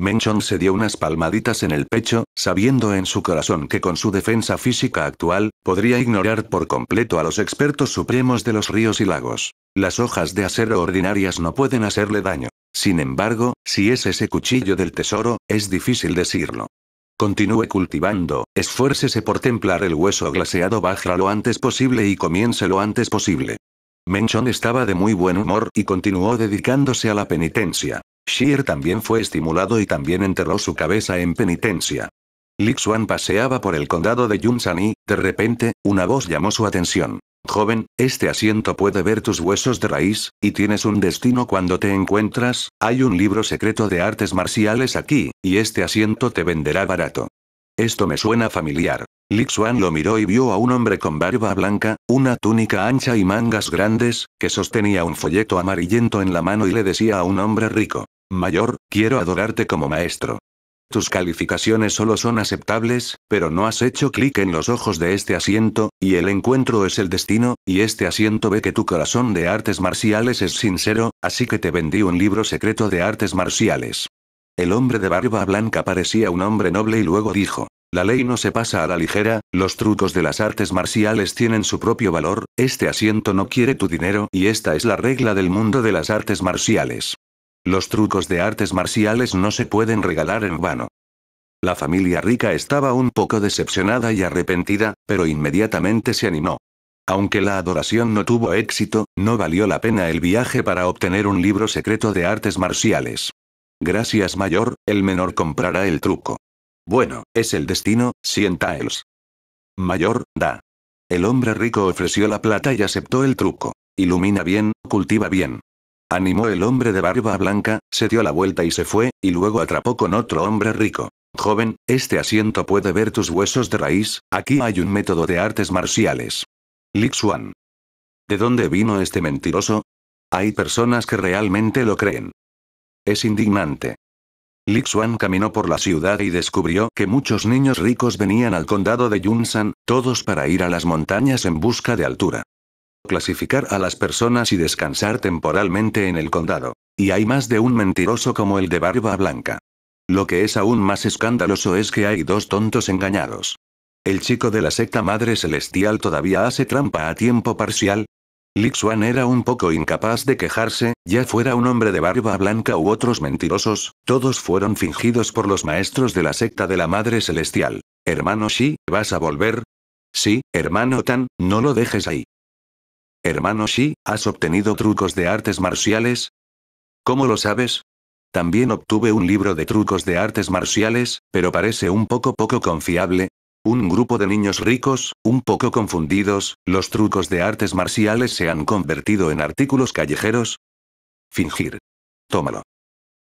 Menchon se dio unas palmaditas en el pecho, sabiendo en su corazón que con su defensa física actual, podría ignorar por completo a los expertos supremos de los ríos y lagos. Las hojas de acero ordinarias no pueden hacerle daño. Sin embargo, si es ese cuchillo del tesoro, es difícil decirlo. Continúe cultivando, esfuércese por templar el hueso glaseado Bajra lo antes posible y comience lo antes posible. Menchon estaba de muy buen humor y continuó dedicándose a la penitencia. Sheer también fue estimulado y también enterró su cabeza en penitencia. Lixuan paseaba por el condado de Yunshan y, de repente, una voz llamó su atención. Joven, este asiento puede ver tus huesos de raíz, y tienes un destino cuando te encuentras, hay un libro secreto de artes marciales aquí, y este asiento te venderá barato. Esto me suena familiar. Lixuan lo miró y vio a un hombre con barba blanca, una túnica ancha y mangas grandes, que sostenía un folleto amarillento en la mano y le decía a un hombre rico. Mayor, quiero adorarte como maestro. Tus calificaciones solo son aceptables, pero no has hecho clic en los ojos de este asiento, y el encuentro es el destino, y este asiento ve que tu corazón de artes marciales es sincero, así que te vendí un libro secreto de artes marciales. El hombre de barba blanca parecía un hombre noble y luego dijo, la ley no se pasa a la ligera, los trucos de las artes marciales tienen su propio valor, este asiento no quiere tu dinero y esta es la regla del mundo de las artes marciales. Los trucos de artes marciales no se pueden regalar en vano. La familia rica estaba un poco decepcionada y arrepentida, pero inmediatamente se animó. Aunque la adoración no tuvo éxito, no valió la pena el viaje para obtener un libro secreto de artes marciales. Gracias mayor, el menor comprará el truco. Bueno, es el destino, 100 Mayor, da. El hombre rico ofreció la plata y aceptó el truco. Ilumina bien, cultiva bien. Animó el hombre de barba blanca, se dio la vuelta y se fue, y luego atrapó con otro hombre rico. Joven, este asiento puede ver tus huesos de raíz, aquí hay un método de artes marciales. Lixuan. ¿De dónde vino este mentiroso? Hay personas que realmente lo creen. Es indignante. Lixuan caminó por la ciudad y descubrió que muchos niños ricos venían al condado de Yunsan, todos para ir a las montañas en busca de altura. Clasificar a las personas y descansar temporalmente en el condado. Y hay más de un mentiroso como el de Barba Blanca. Lo que es aún más escandaloso es que hay dos tontos engañados. El chico de la secta Madre Celestial todavía hace trampa a tiempo parcial, Lixuan era un poco incapaz de quejarse, ya fuera un hombre de barba blanca u otros mentirosos, todos fueron fingidos por los maestros de la secta de la Madre Celestial. Hermano Shi, ¿vas a volver? Sí, hermano Tan, no lo dejes ahí. Hermano Shi, ¿has obtenido trucos de artes marciales? ¿Cómo lo sabes? También obtuve un libro de trucos de artes marciales, pero parece un poco poco confiable, un grupo de niños ricos, un poco confundidos, los trucos de artes marciales se han convertido en artículos callejeros. Fingir. Tómalo.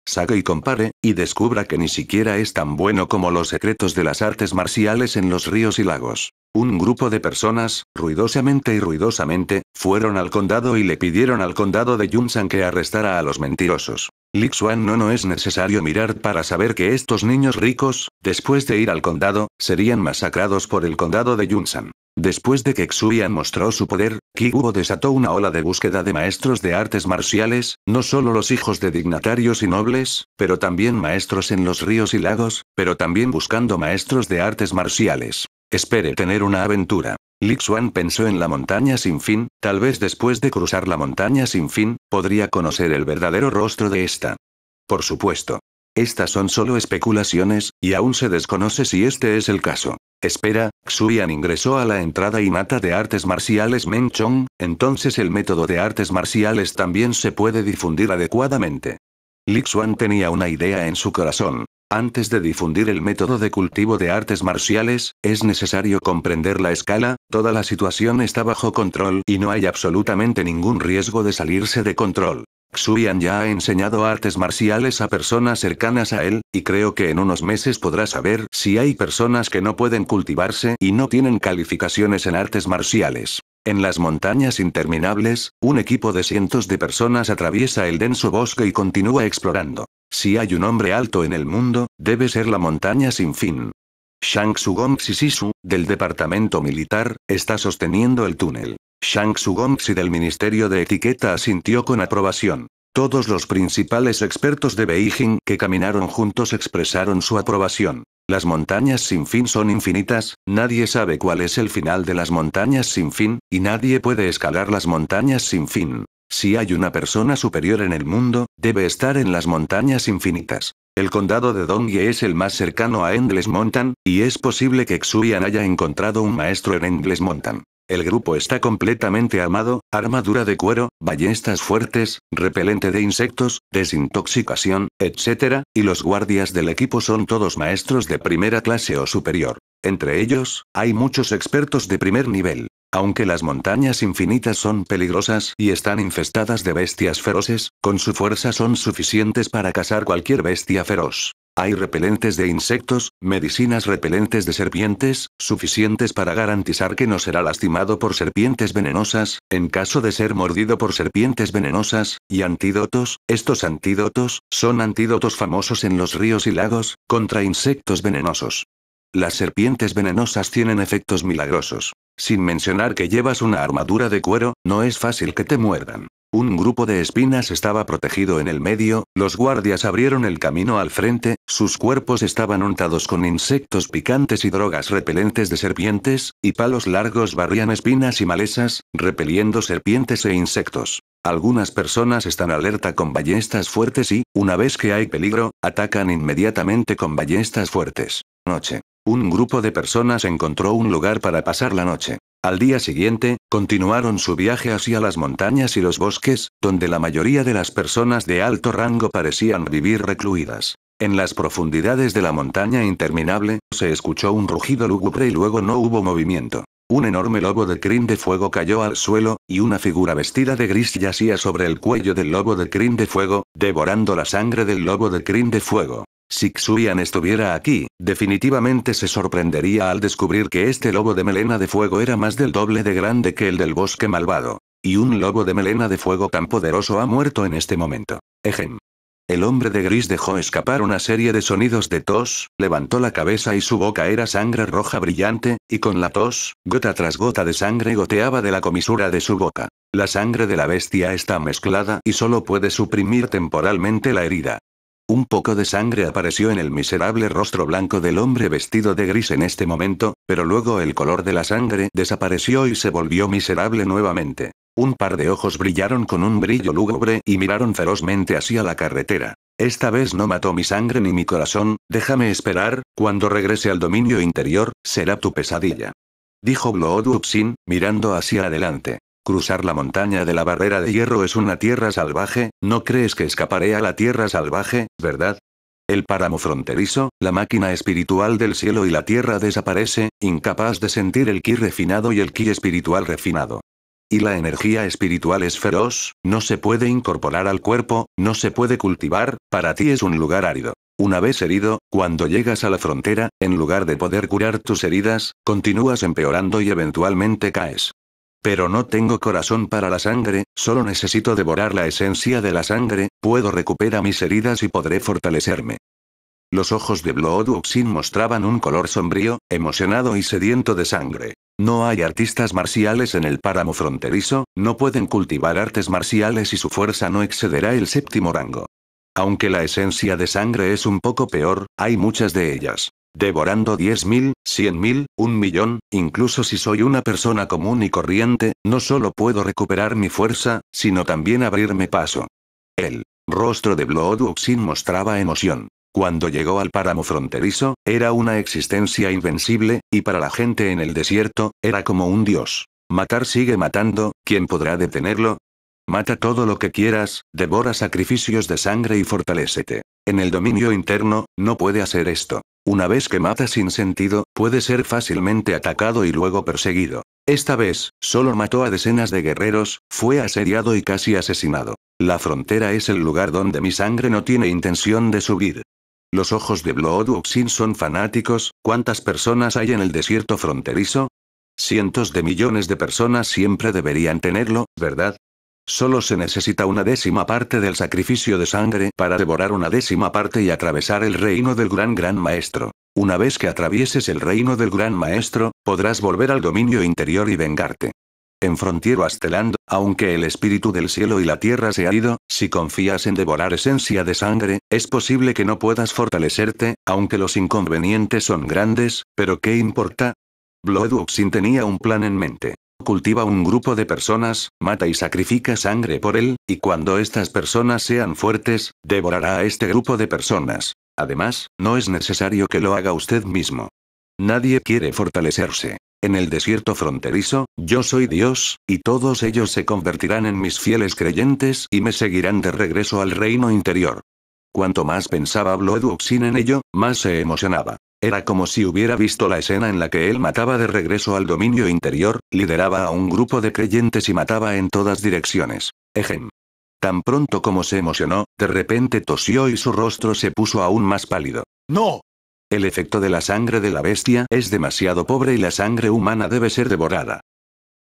Saque y compare, y descubra que ni siquiera es tan bueno como los secretos de las artes marciales en los ríos y lagos. Un grupo de personas, ruidosamente y ruidosamente, fueron al condado y le pidieron al condado de Yunsan que arrestara a los mentirosos. Lixuan no no es necesario mirar para saber que estos niños ricos, después de ir al condado, serían masacrados por el condado de Yunsan. Después de que Xuyan mostró su poder, Wu desató una ola de búsqueda de maestros de artes marciales, no solo los hijos de dignatarios y nobles, pero también maestros en los ríos y lagos, pero también buscando maestros de artes marciales. Espere tener una aventura. Lixuan pensó en la montaña sin fin, tal vez después de cruzar la montaña sin fin, podría conocer el verdadero rostro de esta. Por supuesto. Estas son solo especulaciones, y aún se desconoce si este es el caso. Espera, Xuyan ingresó a la entrada y mata de artes marciales Menchong, entonces el método de artes marciales también se puede difundir adecuadamente. Lixuan tenía una idea en su corazón. Antes de difundir el método de cultivo de artes marciales, es necesario comprender la escala, toda la situación está bajo control y no hay absolutamente ningún riesgo de salirse de control. Yan ya ha enseñado artes marciales a personas cercanas a él, y creo que en unos meses podrá saber si hay personas que no pueden cultivarse y no tienen calificaciones en artes marciales. En las montañas interminables, un equipo de cientos de personas atraviesa el denso bosque y continúa explorando. Si hay un hombre alto en el mundo, debe ser la montaña sin fin. Shang Tsugong Sisu, del Departamento Militar, está sosteniendo el túnel. Shang tsugong del Ministerio de Etiqueta asintió con aprobación. Todos los principales expertos de Beijing que caminaron juntos expresaron su aprobación. Las montañas sin fin son infinitas, nadie sabe cuál es el final de las montañas sin fin, y nadie puede escalar las montañas sin fin. Si hay una persona superior en el mundo, debe estar en las montañas infinitas. El condado de Dongye es el más cercano a Endless Mountain, y es posible que Xuyan haya encontrado un maestro en Endless Mountain. El grupo está completamente armado, armadura de cuero, ballestas fuertes, repelente de insectos, desintoxicación, etc., y los guardias del equipo son todos maestros de primera clase o superior. Entre ellos, hay muchos expertos de primer nivel. Aunque las montañas infinitas son peligrosas y están infestadas de bestias feroces, con su fuerza son suficientes para cazar cualquier bestia feroz. Hay repelentes de insectos, medicinas repelentes de serpientes, suficientes para garantizar que no será lastimado por serpientes venenosas, en caso de ser mordido por serpientes venenosas, y antídotos, estos antídotos, son antídotos famosos en los ríos y lagos, contra insectos venenosos. Las serpientes venenosas tienen efectos milagrosos. Sin mencionar que llevas una armadura de cuero, no es fácil que te muerdan. Un grupo de espinas estaba protegido en el medio, los guardias abrieron el camino al frente, sus cuerpos estaban untados con insectos picantes y drogas repelentes de serpientes, y palos largos barrían espinas y malezas, repeliendo serpientes e insectos. Algunas personas están alerta con ballestas fuertes y, una vez que hay peligro, atacan inmediatamente con ballestas fuertes. Noche. Un grupo de personas encontró un lugar para pasar la noche. Al día siguiente, continuaron su viaje hacia las montañas y los bosques, donde la mayoría de las personas de alto rango parecían vivir recluidas. En las profundidades de la montaña interminable, se escuchó un rugido lúgubre y luego no hubo movimiento. Un enorme lobo de crin de fuego cayó al suelo, y una figura vestida de gris yacía sobre el cuello del lobo de crin de fuego, devorando la sangre del lobo de crin de fuego. Si Xuyan estuviera aquí, definitivamente se sorprendería al descubrir que este lobo de melena de fuego era más del doble de grande que el del bosque malvado. Y un lobo de melena de fuego tan poderoso ha muerto en este momento. Ejem. El hombre de gris dejó escapar una serie de sonidos de tos, levantó la cabeza y su boca era sangre roja brillante, y con la tos, gota tras gota de sangre goteaba de la comisura de su boca. La sangre de la bestia está mezclada y solo puede suprimir temporalmente la herida. Un poco de sangre apareció en el miserable rostro blanco del hombre vestido de gris en este momento, pero luego el color de la sangre desapareció y se volvió miserable nuevamente. Un par de ojos brillaron con un brillo lúgubre y miraron ferozmente hacia la carretera. Esta vez no mató mi sangre ni mi corazón, déjame esperar, cuando regrese al dominio interior, será tu pesadilla. Dijo Bloodwood mirando hacia adelante. Cruzar la montaña de la barrera de hierro es una tierra salvaje, ¿no crees que escaparé a la tierra salvaje, verdad? El páramo fronterizo, la máquina espiritual del cielo y la tierra desaparece, incapaz de sentir el ki refinado y el ki espiritual refinado. Y la energía espiritual es feroz, no se puede incorporar al cuerpo, no se puede cultivar, para ti es un lugar árido. Una vez herido, cuando llegas a la frontera, en lugar de poder curar tus heridas, continúas empeorando y eventualmente caes. Pero no tengo corazón para la sangre, solo necesito devorar la esencia de la sangre, puedo recuperar mis heridas y podré fortalecerme. Los ojos de Blooduxin mostraban un color sombrío, emocionado y sediento de sangre. No hay artistas marciales en el páramo fronterizo, no pueden cultivar artes marciales y su fuerza no excederá el séptimo rango. Aunque la esencia de sangre es un poco peor, hay muchas de ellas. Devorando 10.000, 100.000, un millón, incluso si soy una persona común y corriente, no solo puedo recuperar mi fuerza, sino también abrirme paso. El rostro de sin mostraba emoción. Cuando llegó al páramo fronterizo, era una existencia invencible, y para la gente en el desierto, era como un dios. Matar sigue matando, ¿quién podrá detenerlo? Mata todo lo que quieras, devora sacrificios de sangre y fortalécete. En el dominio interno, no puede hacer esto. Una vez que mata sin sentido, puede ser fácilmente atacado y luego perseguido. Esta vez, solo mató a decenas de guerreros, fue asediado y casi asesinado. La frontera es el lugar donde mi sangre no tiene intención de subir. Los ojos de blooduxin son fanáticos, ¿cuántas personas hay en el desierto fronterizo? Cientos de millones de personas siempre deberían tenerlo, ¿verdad? Solo se necesita una décima parte del sacrificio de sangre para devorar una décima parte y atravesar el reino del gran gran maestro. Una vez que atravieses el reino del gran maestro, podrás volver al dominio interior y vengarte. En Frontier Asteland, aunque el espíritu del cielo y la tierra se ha ido, si confías en devorar esencia de sangre, es posible que no puedas fortalecerte, aunque los inconvenientes son grandes, pero ¿qué importa? sin tenía un plan en mente cultiva un grupo de personas, mata y sacrifica sangre por él, y cuando estas personas sean fuertes, devorará a este grupo de personas. Además, no es necesario que lo haga usted mismo. Nadie quiere fortalecerse. En el desierto fronterizo, yo soy Dios, y todos ellos se convertirán en mis fieles creyentes y me seguirán de regreso al reino interior. Cuanto más pensaba sin en ello, más se emocionaba. Era como si hubiera visto la escena en la que él mataba de regreso al dominio interior, lideraba a un grupo de creyentes y mataba en todas direcciones. Ejem. Tan pronto como se emocionó, de repente tosió y su rostro se puso aún más pálido. ¡No! El efecto de la sangre de la bestia es demasiado pobre y la sangre humana debe ser devorada.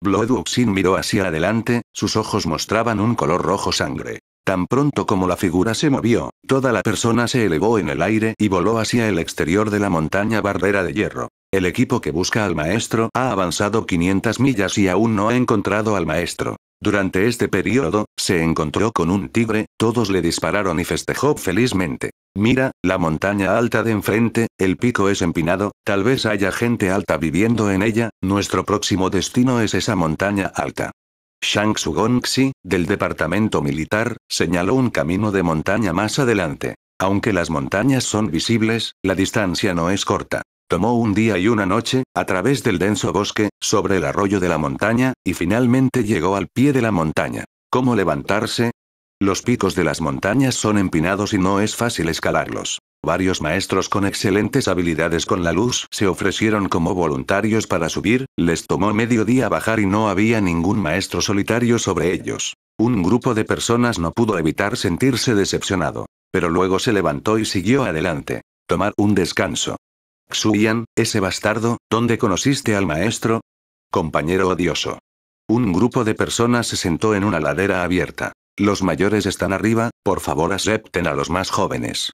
Bloodwoxin miró hacia adelante, sus ojos mostraban un color rojo sangre. Tan pronto como la figura se movió, toda la persona se elevó en el aire y voló hacia el exterior de la montaña barrera de hierro. El equipo que busca al maestro ha avanzado 500 millas y aún no ha encontrado al maestro. Durante este periodo, se encontró con un tigre, todos le dispararon y festejó felizmente. Mira, la montaña alta de enfrente, el pico es empinado, tal vez haya gente alta viviendo en ella, nuestro próximo destino es esa montaña alta. Shang Gongxi, del departamento militar, señaló un camino de montaña más adelante. Aunque las montañas son visibles, la distancia no es corta. Tomó un día y una noche, a través del denso bosque, sobre el arroyo de la montaña, y finalmente llegó al pie de la montaña. ¿Cómo levantarse? Los picos de las montañas son empinados y no es fácil escalarlos. Varios maestros con excelentes habilidades con la luz se ofrecieron como voluntarios para subir, les tomó medio día bajar y no había ningún maestro solitario sobre ellos. Un grupo de personas no pudo evitar sentirse decepcionado. Pero luego se levantó y siguió adelante. Tomar un descanso. Xuyan, ese bastardo, ¿dónde conociste al maestro? Compañero odioso. Un grupo de personas se sentó en una ladera abierta. Los mayores están arriba, por favor acepten a los más jóvenes.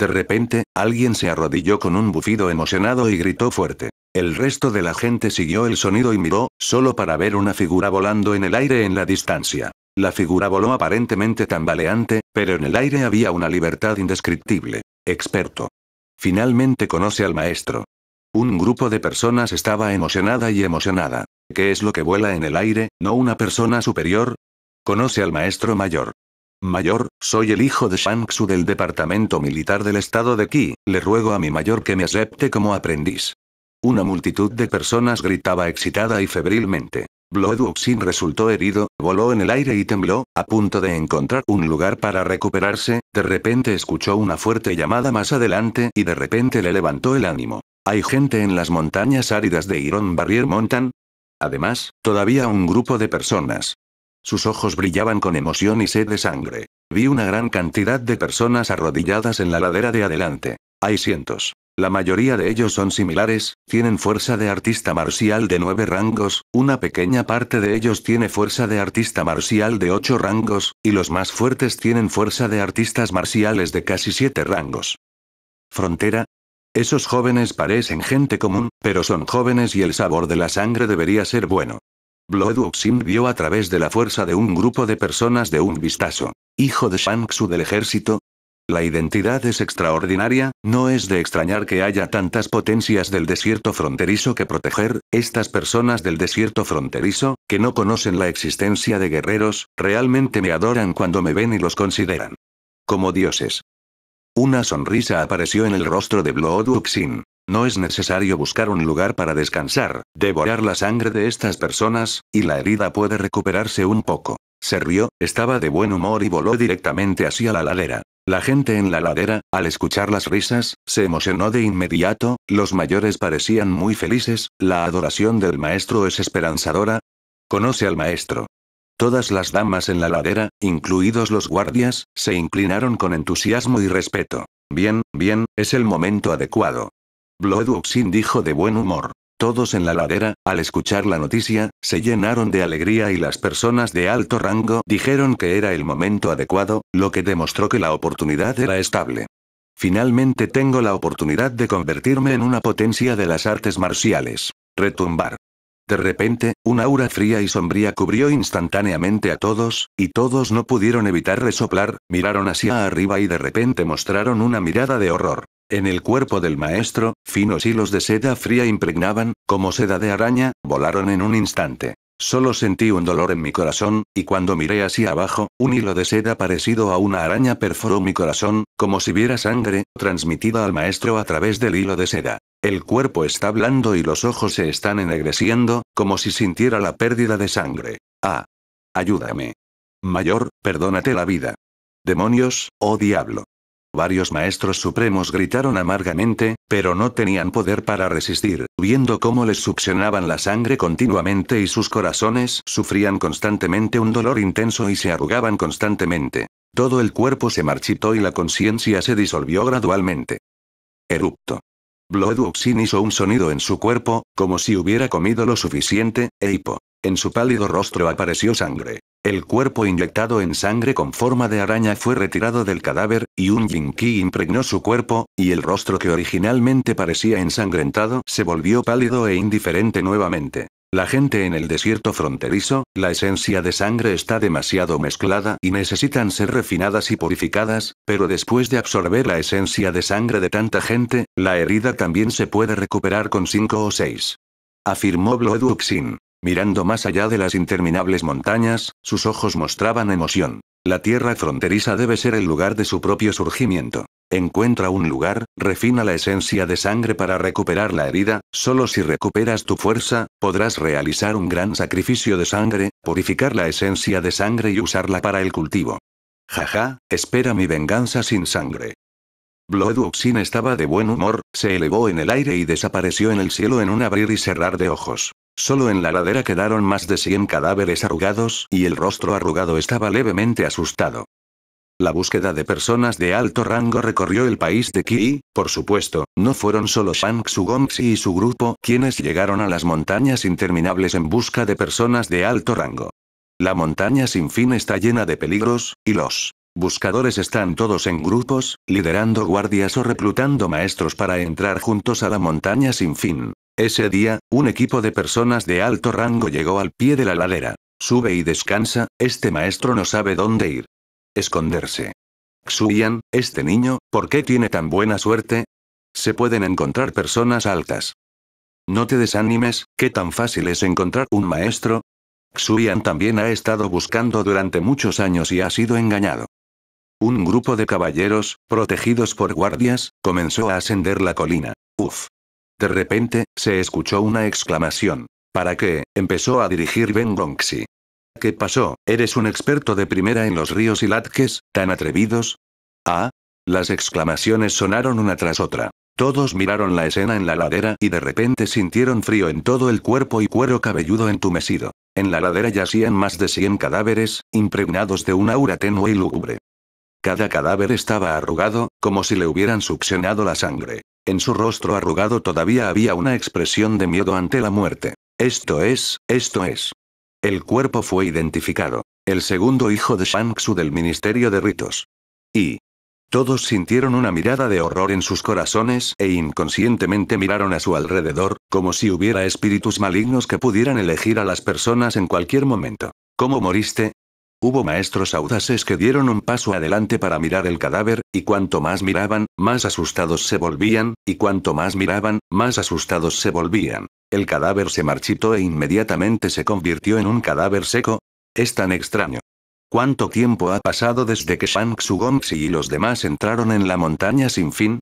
De repente, alguien se arrodilló con un bufido emocionado y gritó fuerte. El resto de la gente siguió el sonido y miró, solo para ver una figura volando en el aire en la distancia. La figura voló aparentemente tambaleante, pero en el aire había una libertad indescriptible. Experto. Finalmente conoce al maestro. Un grupo de personas estaba emocionada y emocionada. ¿Qué es lo que vuela en el aire, no una persona superior? Conoce al maestro mayor. Mayor, soy el hijo de Shang Tzu del Departamento Militar del Estado de Qi, le ruego a mi mayor que me acepte como aprendiz. Una multitud de personas gritaba excitada y febrilmente. Wuxin resultó herido, voló en el aire y tembló, a punto de encontrar un lugar para recuperarse, de repente escuchó una fuerte llamada más adelante y de repente le levantó el ánimo. ¿Hay gente en las montañas áridas de Iron Barrier Mountain? Además, todavía un grupo de personas, sus ojos brillaban con emoción y sed de sangre. Vi una gran cantidad de personas arrodilladas en la ladera de adelante. Hay cientos. La mayoría de ellos son similares, tienen fuerza de artista marcial de nueve rangos, una pequeña parte de ellos tiene fuerza de artista marcial de ocho rangos, y los más fuertes tienen fuerza de artistas marciales de casi siete rangos. Frontera. Esos jóvenes parecen gente común, pero son jóvenes y el sabor de la sangre debería ser bueno. Wuxin vio a través de la fuerza de un grupo de personas de un vistazo. Hijo de Shang Tzu del ejército. La identidad es extraordinaria, no es de extrañar que haya tantas potencias del desierto fronterizo que proteger, estas personas del desierto fronterizo, que no conocen la existencia de guerreros, realmente me adoran cuando me ven y los consideran. Como dioses. Una sonrisa apareció en el rostro de Wuxin. No es necesario buscar un lugar para descansar, devorar la sangre de estas personas, y la herida puede recuperarse un poco. Se rió, estaba de buen humor y voló directamente hacia la ladera. La gente en la ladera, al escuchar las risas, se emocionó de inmediato, los mayores parecían muy felices, la adoración del maestro es esperanzadora. Conoce al maestro. Todas las damas en la ladera, incluidos los guardias, se inclinaron con entusiasmo y respeto. Bien, bien, es el momento adecuado. Blooduxin dijo de buen humor. Todos en la ladera, al escuchar la noticia, se llenaron de alegría y las personas de alto rango dijeron que era el momento adecuado, lo que demostró que la oportunidad era estable. Finalmente tengo la oportunidad de convertirme en una potencia de las artes marciales. Retumbar. De repente, una aura fría y sombría cubrió instantáneamente a todos, y todos no pudieron evitar resoplar, miraron hacia arriba y de repente mostraron una mirada de horror. En el cuerpo del maestro, finos hilos de seda fría impregnaban, como seda de araña, volaron en un instante. Solo sentí un dolor en mi corazón, y cuando miré hacia abajo, un hilo de seda parecido a una araña perforó mi corazón, como si viera sangre, transmitida al maestro a través del hilo de seda. El cuerpo está blando y los ojos se están ennegreciendo, como si sintiera la pérdida de sangre. Ah. Ayúdame. Mayor, perdónate la vida. Demonios, oh diablo. Varios maestros supremos gritaron amargamente, pero no tenían poder para resistir, viendo cómo les succionaban la sangre continuamente y sus corazones sufrían constantemente un dolor intenso y se arrugaban constantemente. Todo el cuerpo se marchitó y la conciencia se disolvió gradualmente. Erupto. Bloodwuxin hizo un sonido en su cuerpo, como si hubiera comido lo suficiente, e en su pálido rostro apareció sangre. El cuerpo inyectado en sangre con forma de araña fue retirado del cadáver, y un ki impregnó su cuerpo, y el rostro que originalmente parecía ensangrentado se volvió pálido e indiferente nuevamente. La gente en el desierto fronterizo, la esencia de sangre está demasiado mezclada y necesitan ser refinadas y purificadas, pero después de absorber la esencia de sangre de tanta gente, la herida también se puede recuperar con 5 o 6. Afirmó Bloeduxin. Mirando más allá de las interminables montañas, sus ojos mostraban emoción. La tierra fronteriza debe ser el lugar de su propio surgimiento. Encuentra un lugar, refina la esencia de sangre para recuperar la herida, solo si recuperas tu fuerza, podrás realizar un gran sacrificio de sangre, purificar la esencia de sangre y usarla para el cultivo. Jaja, espera mi venganza sin sangre. Bloodwoxin estaba de buen humor, se elevó en el aire y desapareció en el cielo en un abrir y cerrar de ojos. Solo en la ladera quedaron más de 100 cadáveres arrugados y el rostro arrugado estaba levemente asustado. La búsqueda de personas de alto rango recorrió el país de Ki. por supuesto, no fueron solo Shang Tsugongxi y su grupo quienes llegaron a las montañas interminables en busca de personas de alto rango. La montaña sin fin está llena de peligros, y los buscadores están todos en grupos, liderando guardias o reclutando maestros para entrar juntos a la montaña sin fin. Ese día, un equipo de personas de alto rango llegó al pie de la ladera. Sube y descansa, este maestro no sabe dónde ir. Esconderse. Xuyan, este niño, ¿por qué tiene tan buena suerte? Se pueden encontrar personas altas. No te desanimes, qué tan fácil es encontrar un maestro. Xuyan también ha estado buscando durante muchos años y ha sido engañado. Un grupo de caballeros, protegidos por guardias, comenzó a ascender la colina. Uf. De repente, se escuchó una exclamación. ¿Para qué? empezó a dirigir Ben Gongxi. ¿Qué pasó? Eres un experto de primera en los ríos y latques, tan atrevidos. Ah. Las exclamaciones sonaron una tras otra. Todos miraron la escena en la ladera y de repente sintieron frío en todo el cuerpo y cuero cabelludo entumecido. En la ladera yacían más de 100 cadáveres, impregnados de un aura tenue y lúgubre. Cada cadáver estaba arrugado, como si le hubieran succionado la sangre. En su rostro arrugado todavía había una expresión de miedo ante la muerte. Esto es, esto es. El cuerpo fue identificado. El segundo hijo de Shang Tzu del Ministerio de Ritos. Y. Todos sintieron una mirada de horror en sus corazones e inconscientemente miraron a su alrededor, como si hubiera espíritus malignos que pudieran elegir a las personas en cualquier momento. ¿Cómo moriste? Hubo maestros audaces que dieron un paso adelante para mirar el cadáver, y cuanto más miraban, más asustados se volvían, y cuanto más miraban, más asustados se volvían. El cadáver se marchitó e inmediatamente se convirtió en un cadáver seco. Es tan extraño. ¿Cuánto tiempo ha pasado desde que Shang Gongxi y los demás entraron en la montaña sin fin?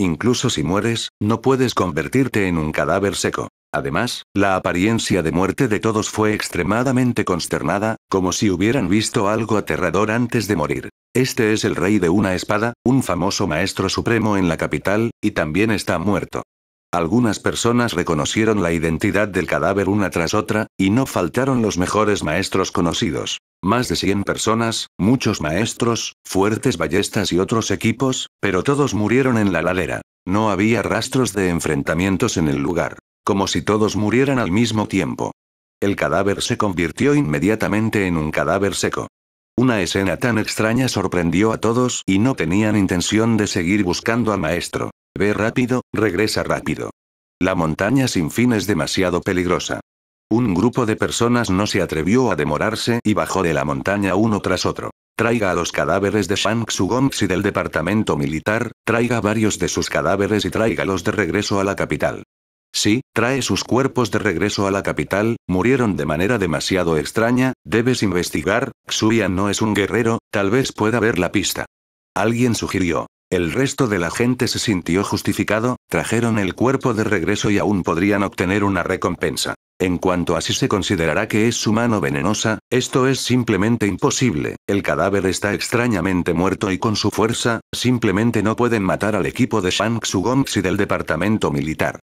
Incluso si mueres, no puedes convertirte en un cadáver seco. Además, la apariencia de muerte de todos fue extremadamente consternada, como si hubieran visto algo aterrador antes de morir. Este es el rey de una espada, un famoso maestro supremo en la capital, y también está muerto. Algunas personas reconocieron la identidad del cadáver una tras otra, y no faltaron los mejores maestros conocidos. Más de 100 personas, muchos maestros, fuertes ballestas y otros equipos, pero todos murieron en la ladera. No había rastros de enfrentamientos en el lugar, como si todos murieran al mismo tiempo. El cadáver se convirtió inmediatamente en un cadáver seco. Una escena tan extraña sorprendió a todos y no tenían intención de seguir buscando al maestro. Ve rápido, regresa rápido. La montaña sin fin es demasiado peligrosa. Un grupo de personas no se atrevió a demorarse y bajó de la montaña uno tras otro. Traiga a los cadáveres de Shang y del departamento militar, traiga varios de sus cadáveres y tráigalos de regreso a la capital. Sí, trae sus cuerpos de regreso a la capital, murieron de manera demasiado extraña, debes investigar, Xuyan no es un guerrero, tal vez pueda ver la pista. Alguien sugirió. El resto de la gente se sintió justificado, trajeron el cuerpo de regreso y aún podrían obtener una recompensa. En cuanto a si se considerará que es su mano venenosa, esto es simplemente imposible, el cadáver está extrañamente muerto y con su fuerza, simplemente no pueden matar al equipo de Shang Tsung y del departamento militar.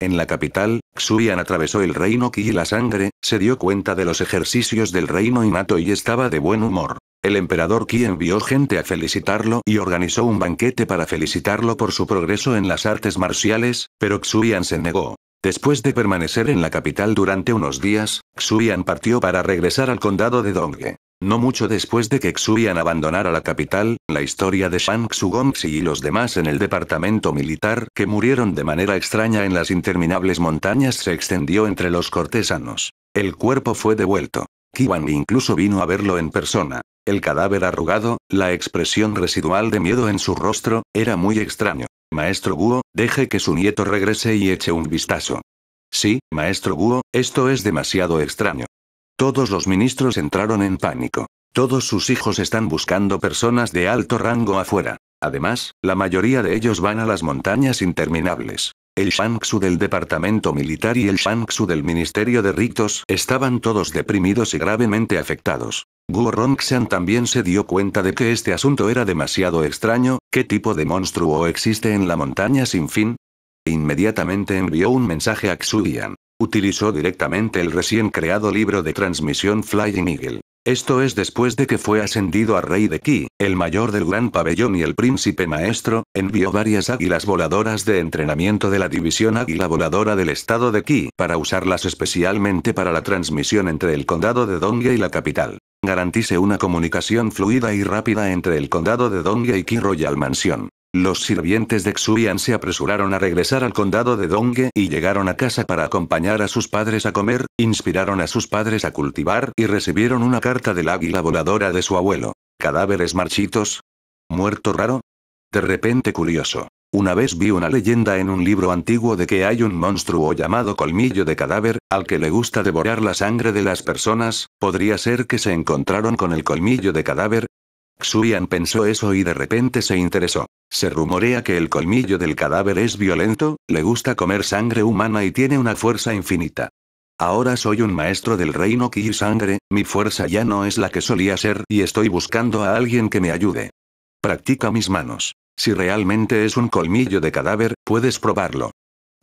En la capital, Yan atravesó el reino Qi y la sangre, se dio cuenta de los ejercicios del reino innato y estaba de buen humor. El emperador Qi envió gente a felicitarlo y organizó un banquete para felicitarlo por su progreso en las artes marciales, pero Yan se negó. Después de permanecer en la capital durante unos días, Yan partió para regresar al condado de Dongge. No mucho después de que yan abandonara la capital, la historia de Shang Tsugongxi y los demás en el departamento militar que murieron de manera extraña en las interminables montañas se extendió entre los cortesanos. El cuerpo fue devuelto. Kiwan incluso vino a verlo en persona. El cadáver arrugado, la expresión residual de miedo en su rostro, era muy extraño. Maestro Guo, deje que su nieto regrese y eche un vistazo. Sí, maestro Guo, esto es demasiado extraño. Todos los ministros entraron en pánico. Todos sus hijos están buscando personas de alto rango afuera. Además, la mayoría de ellos van a las montañas interminables. El Shangsu del Departamento Militar y el Shangsu del Ministerio de Ritos estaban todos deprimidos y gravemente afectados. Guo Rongxian también se dio cuenta de que este asunto era demasiado extraño, ¿qué tipo de monstruo existe en la montaña sin fin? Inmediatamente envió un mensaje a Xuyan utilizó directamente el recién creado libro de transmisión Flying Eagle. Esto es después de que fue ascendido a rey de Ki, el mayor del gran pabellón y el príncipe maestro, envió varias águilas voladoras de entrenamiento de la división águila voladora del estado de Ki para usarlas especialmente para la transmisión entre el condado de Dongye y la capital. Garantice una comunicación fluida y rápida entre el condado de Dongye y Ki Royal Mansion. Los sirvientes de Xuyan se apresuraron a regresar al condado de Dongue y llegaron a casa para acompañar a sus padres a comer, inspiraron a sus padres a cultivar y recibieron una carta del águila voladora de su abuelo. Cadáveres marchitos. Muerto raro. De repente curioso. Una vez vi una leyenda en un libro antiguo de que hay un monstruo llamado colmillo de cadáver, al que le gusta devorar la sangre de las personas, podría ser que se encontraron con el colmillo de cadáver, Xuyan pensó eso y de repente se interesó. Se rumorea que el colmillo del cadáver es violento, le gusta comer sangre humana y tiene una fuerza infinita. Ahora soy un maestro del reino Ki sangre, mi fuerza ya no es la que solía ser y estoy buscando a alguien que me ayude. Practica mis manos. Si realmente es un colmillo de cadáver, puedes probarlo.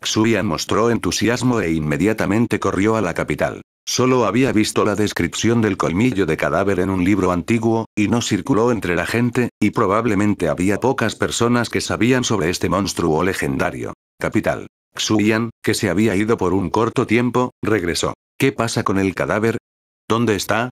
Xuyan mostró entusiasmo e inmediatamente corrió a la capital. Solo había visto la descripción del colmillo de cadáver en un libro antiguo, y no circuló entre la gente, y probablemente había pocas personas que sabían sobre este monstruo legendario. Capital. Xuyan, que se había ido por un corto tiempo, regresó. ¿Qué pasa con el cadáver? ¿Dónde está?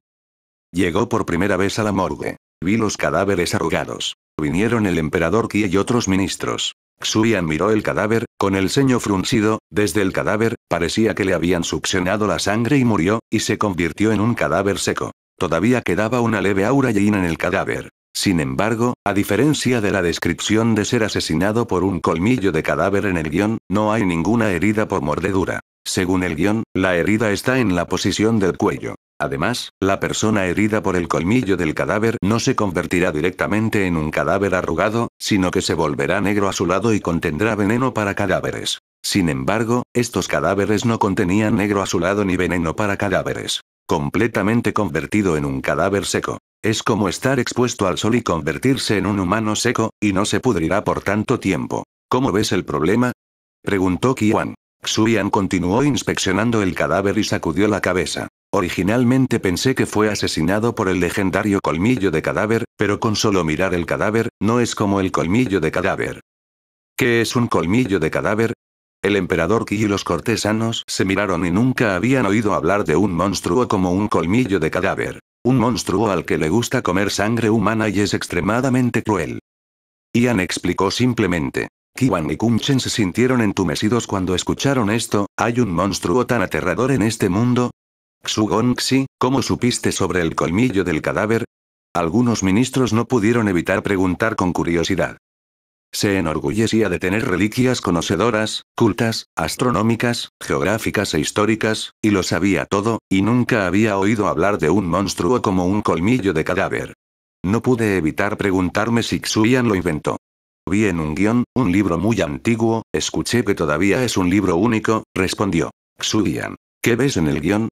Llegó por primera vez a la morgue. Vi los cadáveres arrugados. Vinieron el emperador Qi y otros ministros. Xuyan miró el cadáver, con el ceño fruncido, desde el cadáver, parecía que le habían succionado la sangre y murió, y se convirtió en un cadáver seco. Todavía quedaba una leve aura yin en el cadáver. Sin embargo, a diferencia de la descripción de ser asesinado por un colmillo de cadáver en el guión, no hay ninguna herida por mordedura. Según el guión, la herida está en la posición del cuello. Además, la persona herida por el colmillo del cadáver no se convertirá directamente en un cadáver arrugado, sino que se volverá negro azulado y contendrá veneno para cadáveres. Sin embargo, estos cadáveres no contenían negro azulado ni veneno para cadáveres. Completamente convertido en un cadáver seco. Es como estar expuesto al sol y convertirse en un humano seco, y no se pudrirá por tanto tiempo. ¿Cómo ves el problema? Preguntó Kiwan. Xuyan continuó inspeccionando el cadáver y sacudió la cabeza. Originalmente pensé que fue asesinado por el legendario colmillo de cadáver, pero con solo mirar el cadáver, no es como el colmillo de cadáver. ¿Qué es un colmillo de cadáver? El emperador Ki y los cortesanos se miraron y nunca habían oído hablar de un monstruo como un colmillo de cadáver. Un monstruo al que le gusta comer sangre humana y es extremadamente cruel. Ian explicó simplemente. Kiwan y Kumchen se sintieron entumecidos cuando escucharon esto, hay un monstruo tan aterrador en este mundo, Xu ¿cómo supiste sobre el colmillo del cadáver? Algunos ministros no pudieron evitar preguntar con curiosidad. Se enorgullecía de tener reliquias conocedoras, cultas, astronómicas, geográficas e históricas, y lo sabía todo, y nunca había oído hablar de un monstruo como un colmillo de cadáver. No pude evitar preguntarme si Xuyan lo inventó. Vi en un guión, un libro muy antiguo, escuché que todavía es un libro único, respondió. Yan, ¿qué ves en el guión?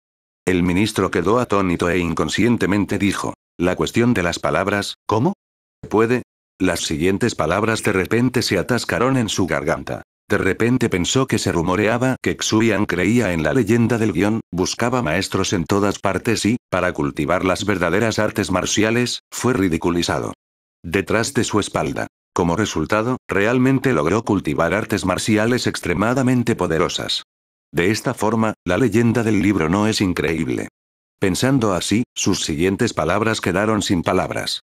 El ministro quedó atónito e inconscientemente dijo, la cuestión de las palabras, ¿cómo? ¿Puede? Las siguientes palabras de repente se atascaron en su garganta. De repente pensó que se rumoreaba que Xuyan creía en la leyenda del guión, buscaba maestros en todas partes y, para cultivar las verdaderas artes marciales, fue ridiculizado. Detrás de su espalda. Como resultado, realmente logró cultivar artes marciales extremadamente poderosas. De esta forma, la leyenda del libro no es increíble. Pensando así, sus siguientes palabras quedaron sin palabras.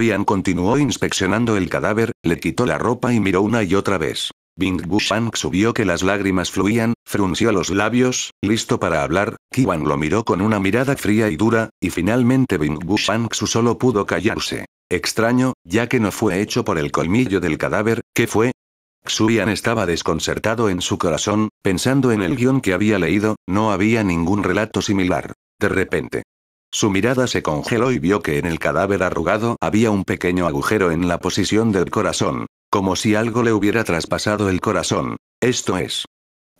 Yan continuó inspeccionando el cadáver, le quitó la ropa y miró una y otra vez. Bing Bushan subió que las lágrimas fluían, frunció los labios, listo para hablar, Kiwan lo miró con una mirada fría y dura, y finalmente Bing Bushan solo pudo callarse. Extraño, ya que no fue hecho por el colmillo del cadáver, ¿qué fue? Xuyan estaba desconcertado en su corazón, pensando en el guión que había leído, no había ningún relato similar. De repente. Su mirada se congeló y vio que en el cadáver arrugado había un pequeño agujero en la posición del corazón, como si algo le hubiera traspasado el corazón. Esto es.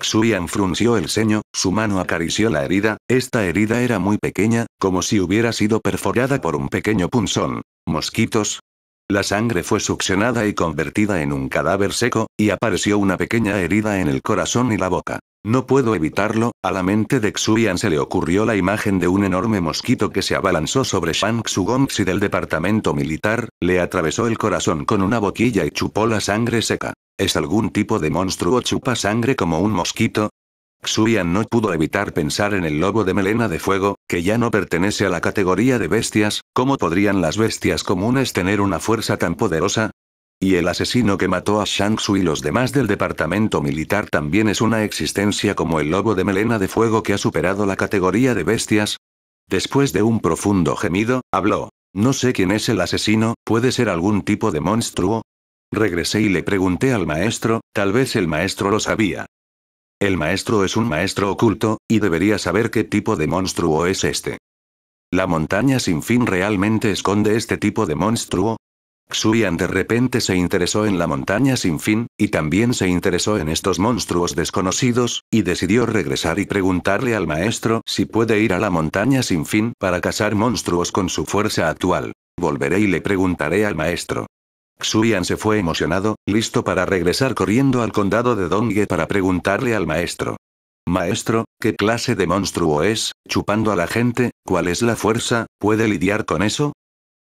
Xuyan frunció el ceño, su mano acarició la herida, esta herida era muy pequeña, como si hubiera sido perforada por un pequeño punzón. Mosquitos, la sangre fue succionada y convertida en un cadáver seco, y apareció una pequeña herida en el corazón y la boca. No puedo evitarlo, a la mente de Xuyan se le ocurrió la imagen de un enorme mosquito que se abalanzó sobre Shang si del departamento militar, le atravesó el corazón con una boquilla y chupó la sangre seca. ¿Es algún tipo de monstruo chupa sangre como un mosquito? Xuyan no pudo evitar pensar en el lobo de melena de fuego, que ya no pertenece a la categoría de bestias, ¿cómo podrían las bestias comunes tener una fuerza tan poderosa? Y el asesino que mató a Shang Tzu y los demás del departamento militar también es una existencia como el lobo de melena de fuego que ha superado la categoría de bestias. Después de un profundo gemido, habló. No sé quién es el asesino, puede ser algún tipo de monstruo. Regresé y le pregunté al maestro, tal vez el maestro lo sabía. El maestro es un maestro oculto, y debería saber qué tipo de monstruo es este. ¿La montaña sin fin realmente esconde este tipo de monstruo? Xuyan de repente se interesó en la montaña sin fin, y también se interesó en estos monstruos desconocidos, y decidió regresar y preguntarle al maestro si puede ir a la montaña sin fin para cazar monstruos con su fuerza actual. Volveré y le preguntaré al maestro. Xuyan se fue emocionado, listo para regresar corriendo al condado de Dongye para preguntarle al maestro. Maestro, ¿qué clase de monstruo es, chupando a la gente, cuál es la fuerza, puede lidiar con eso?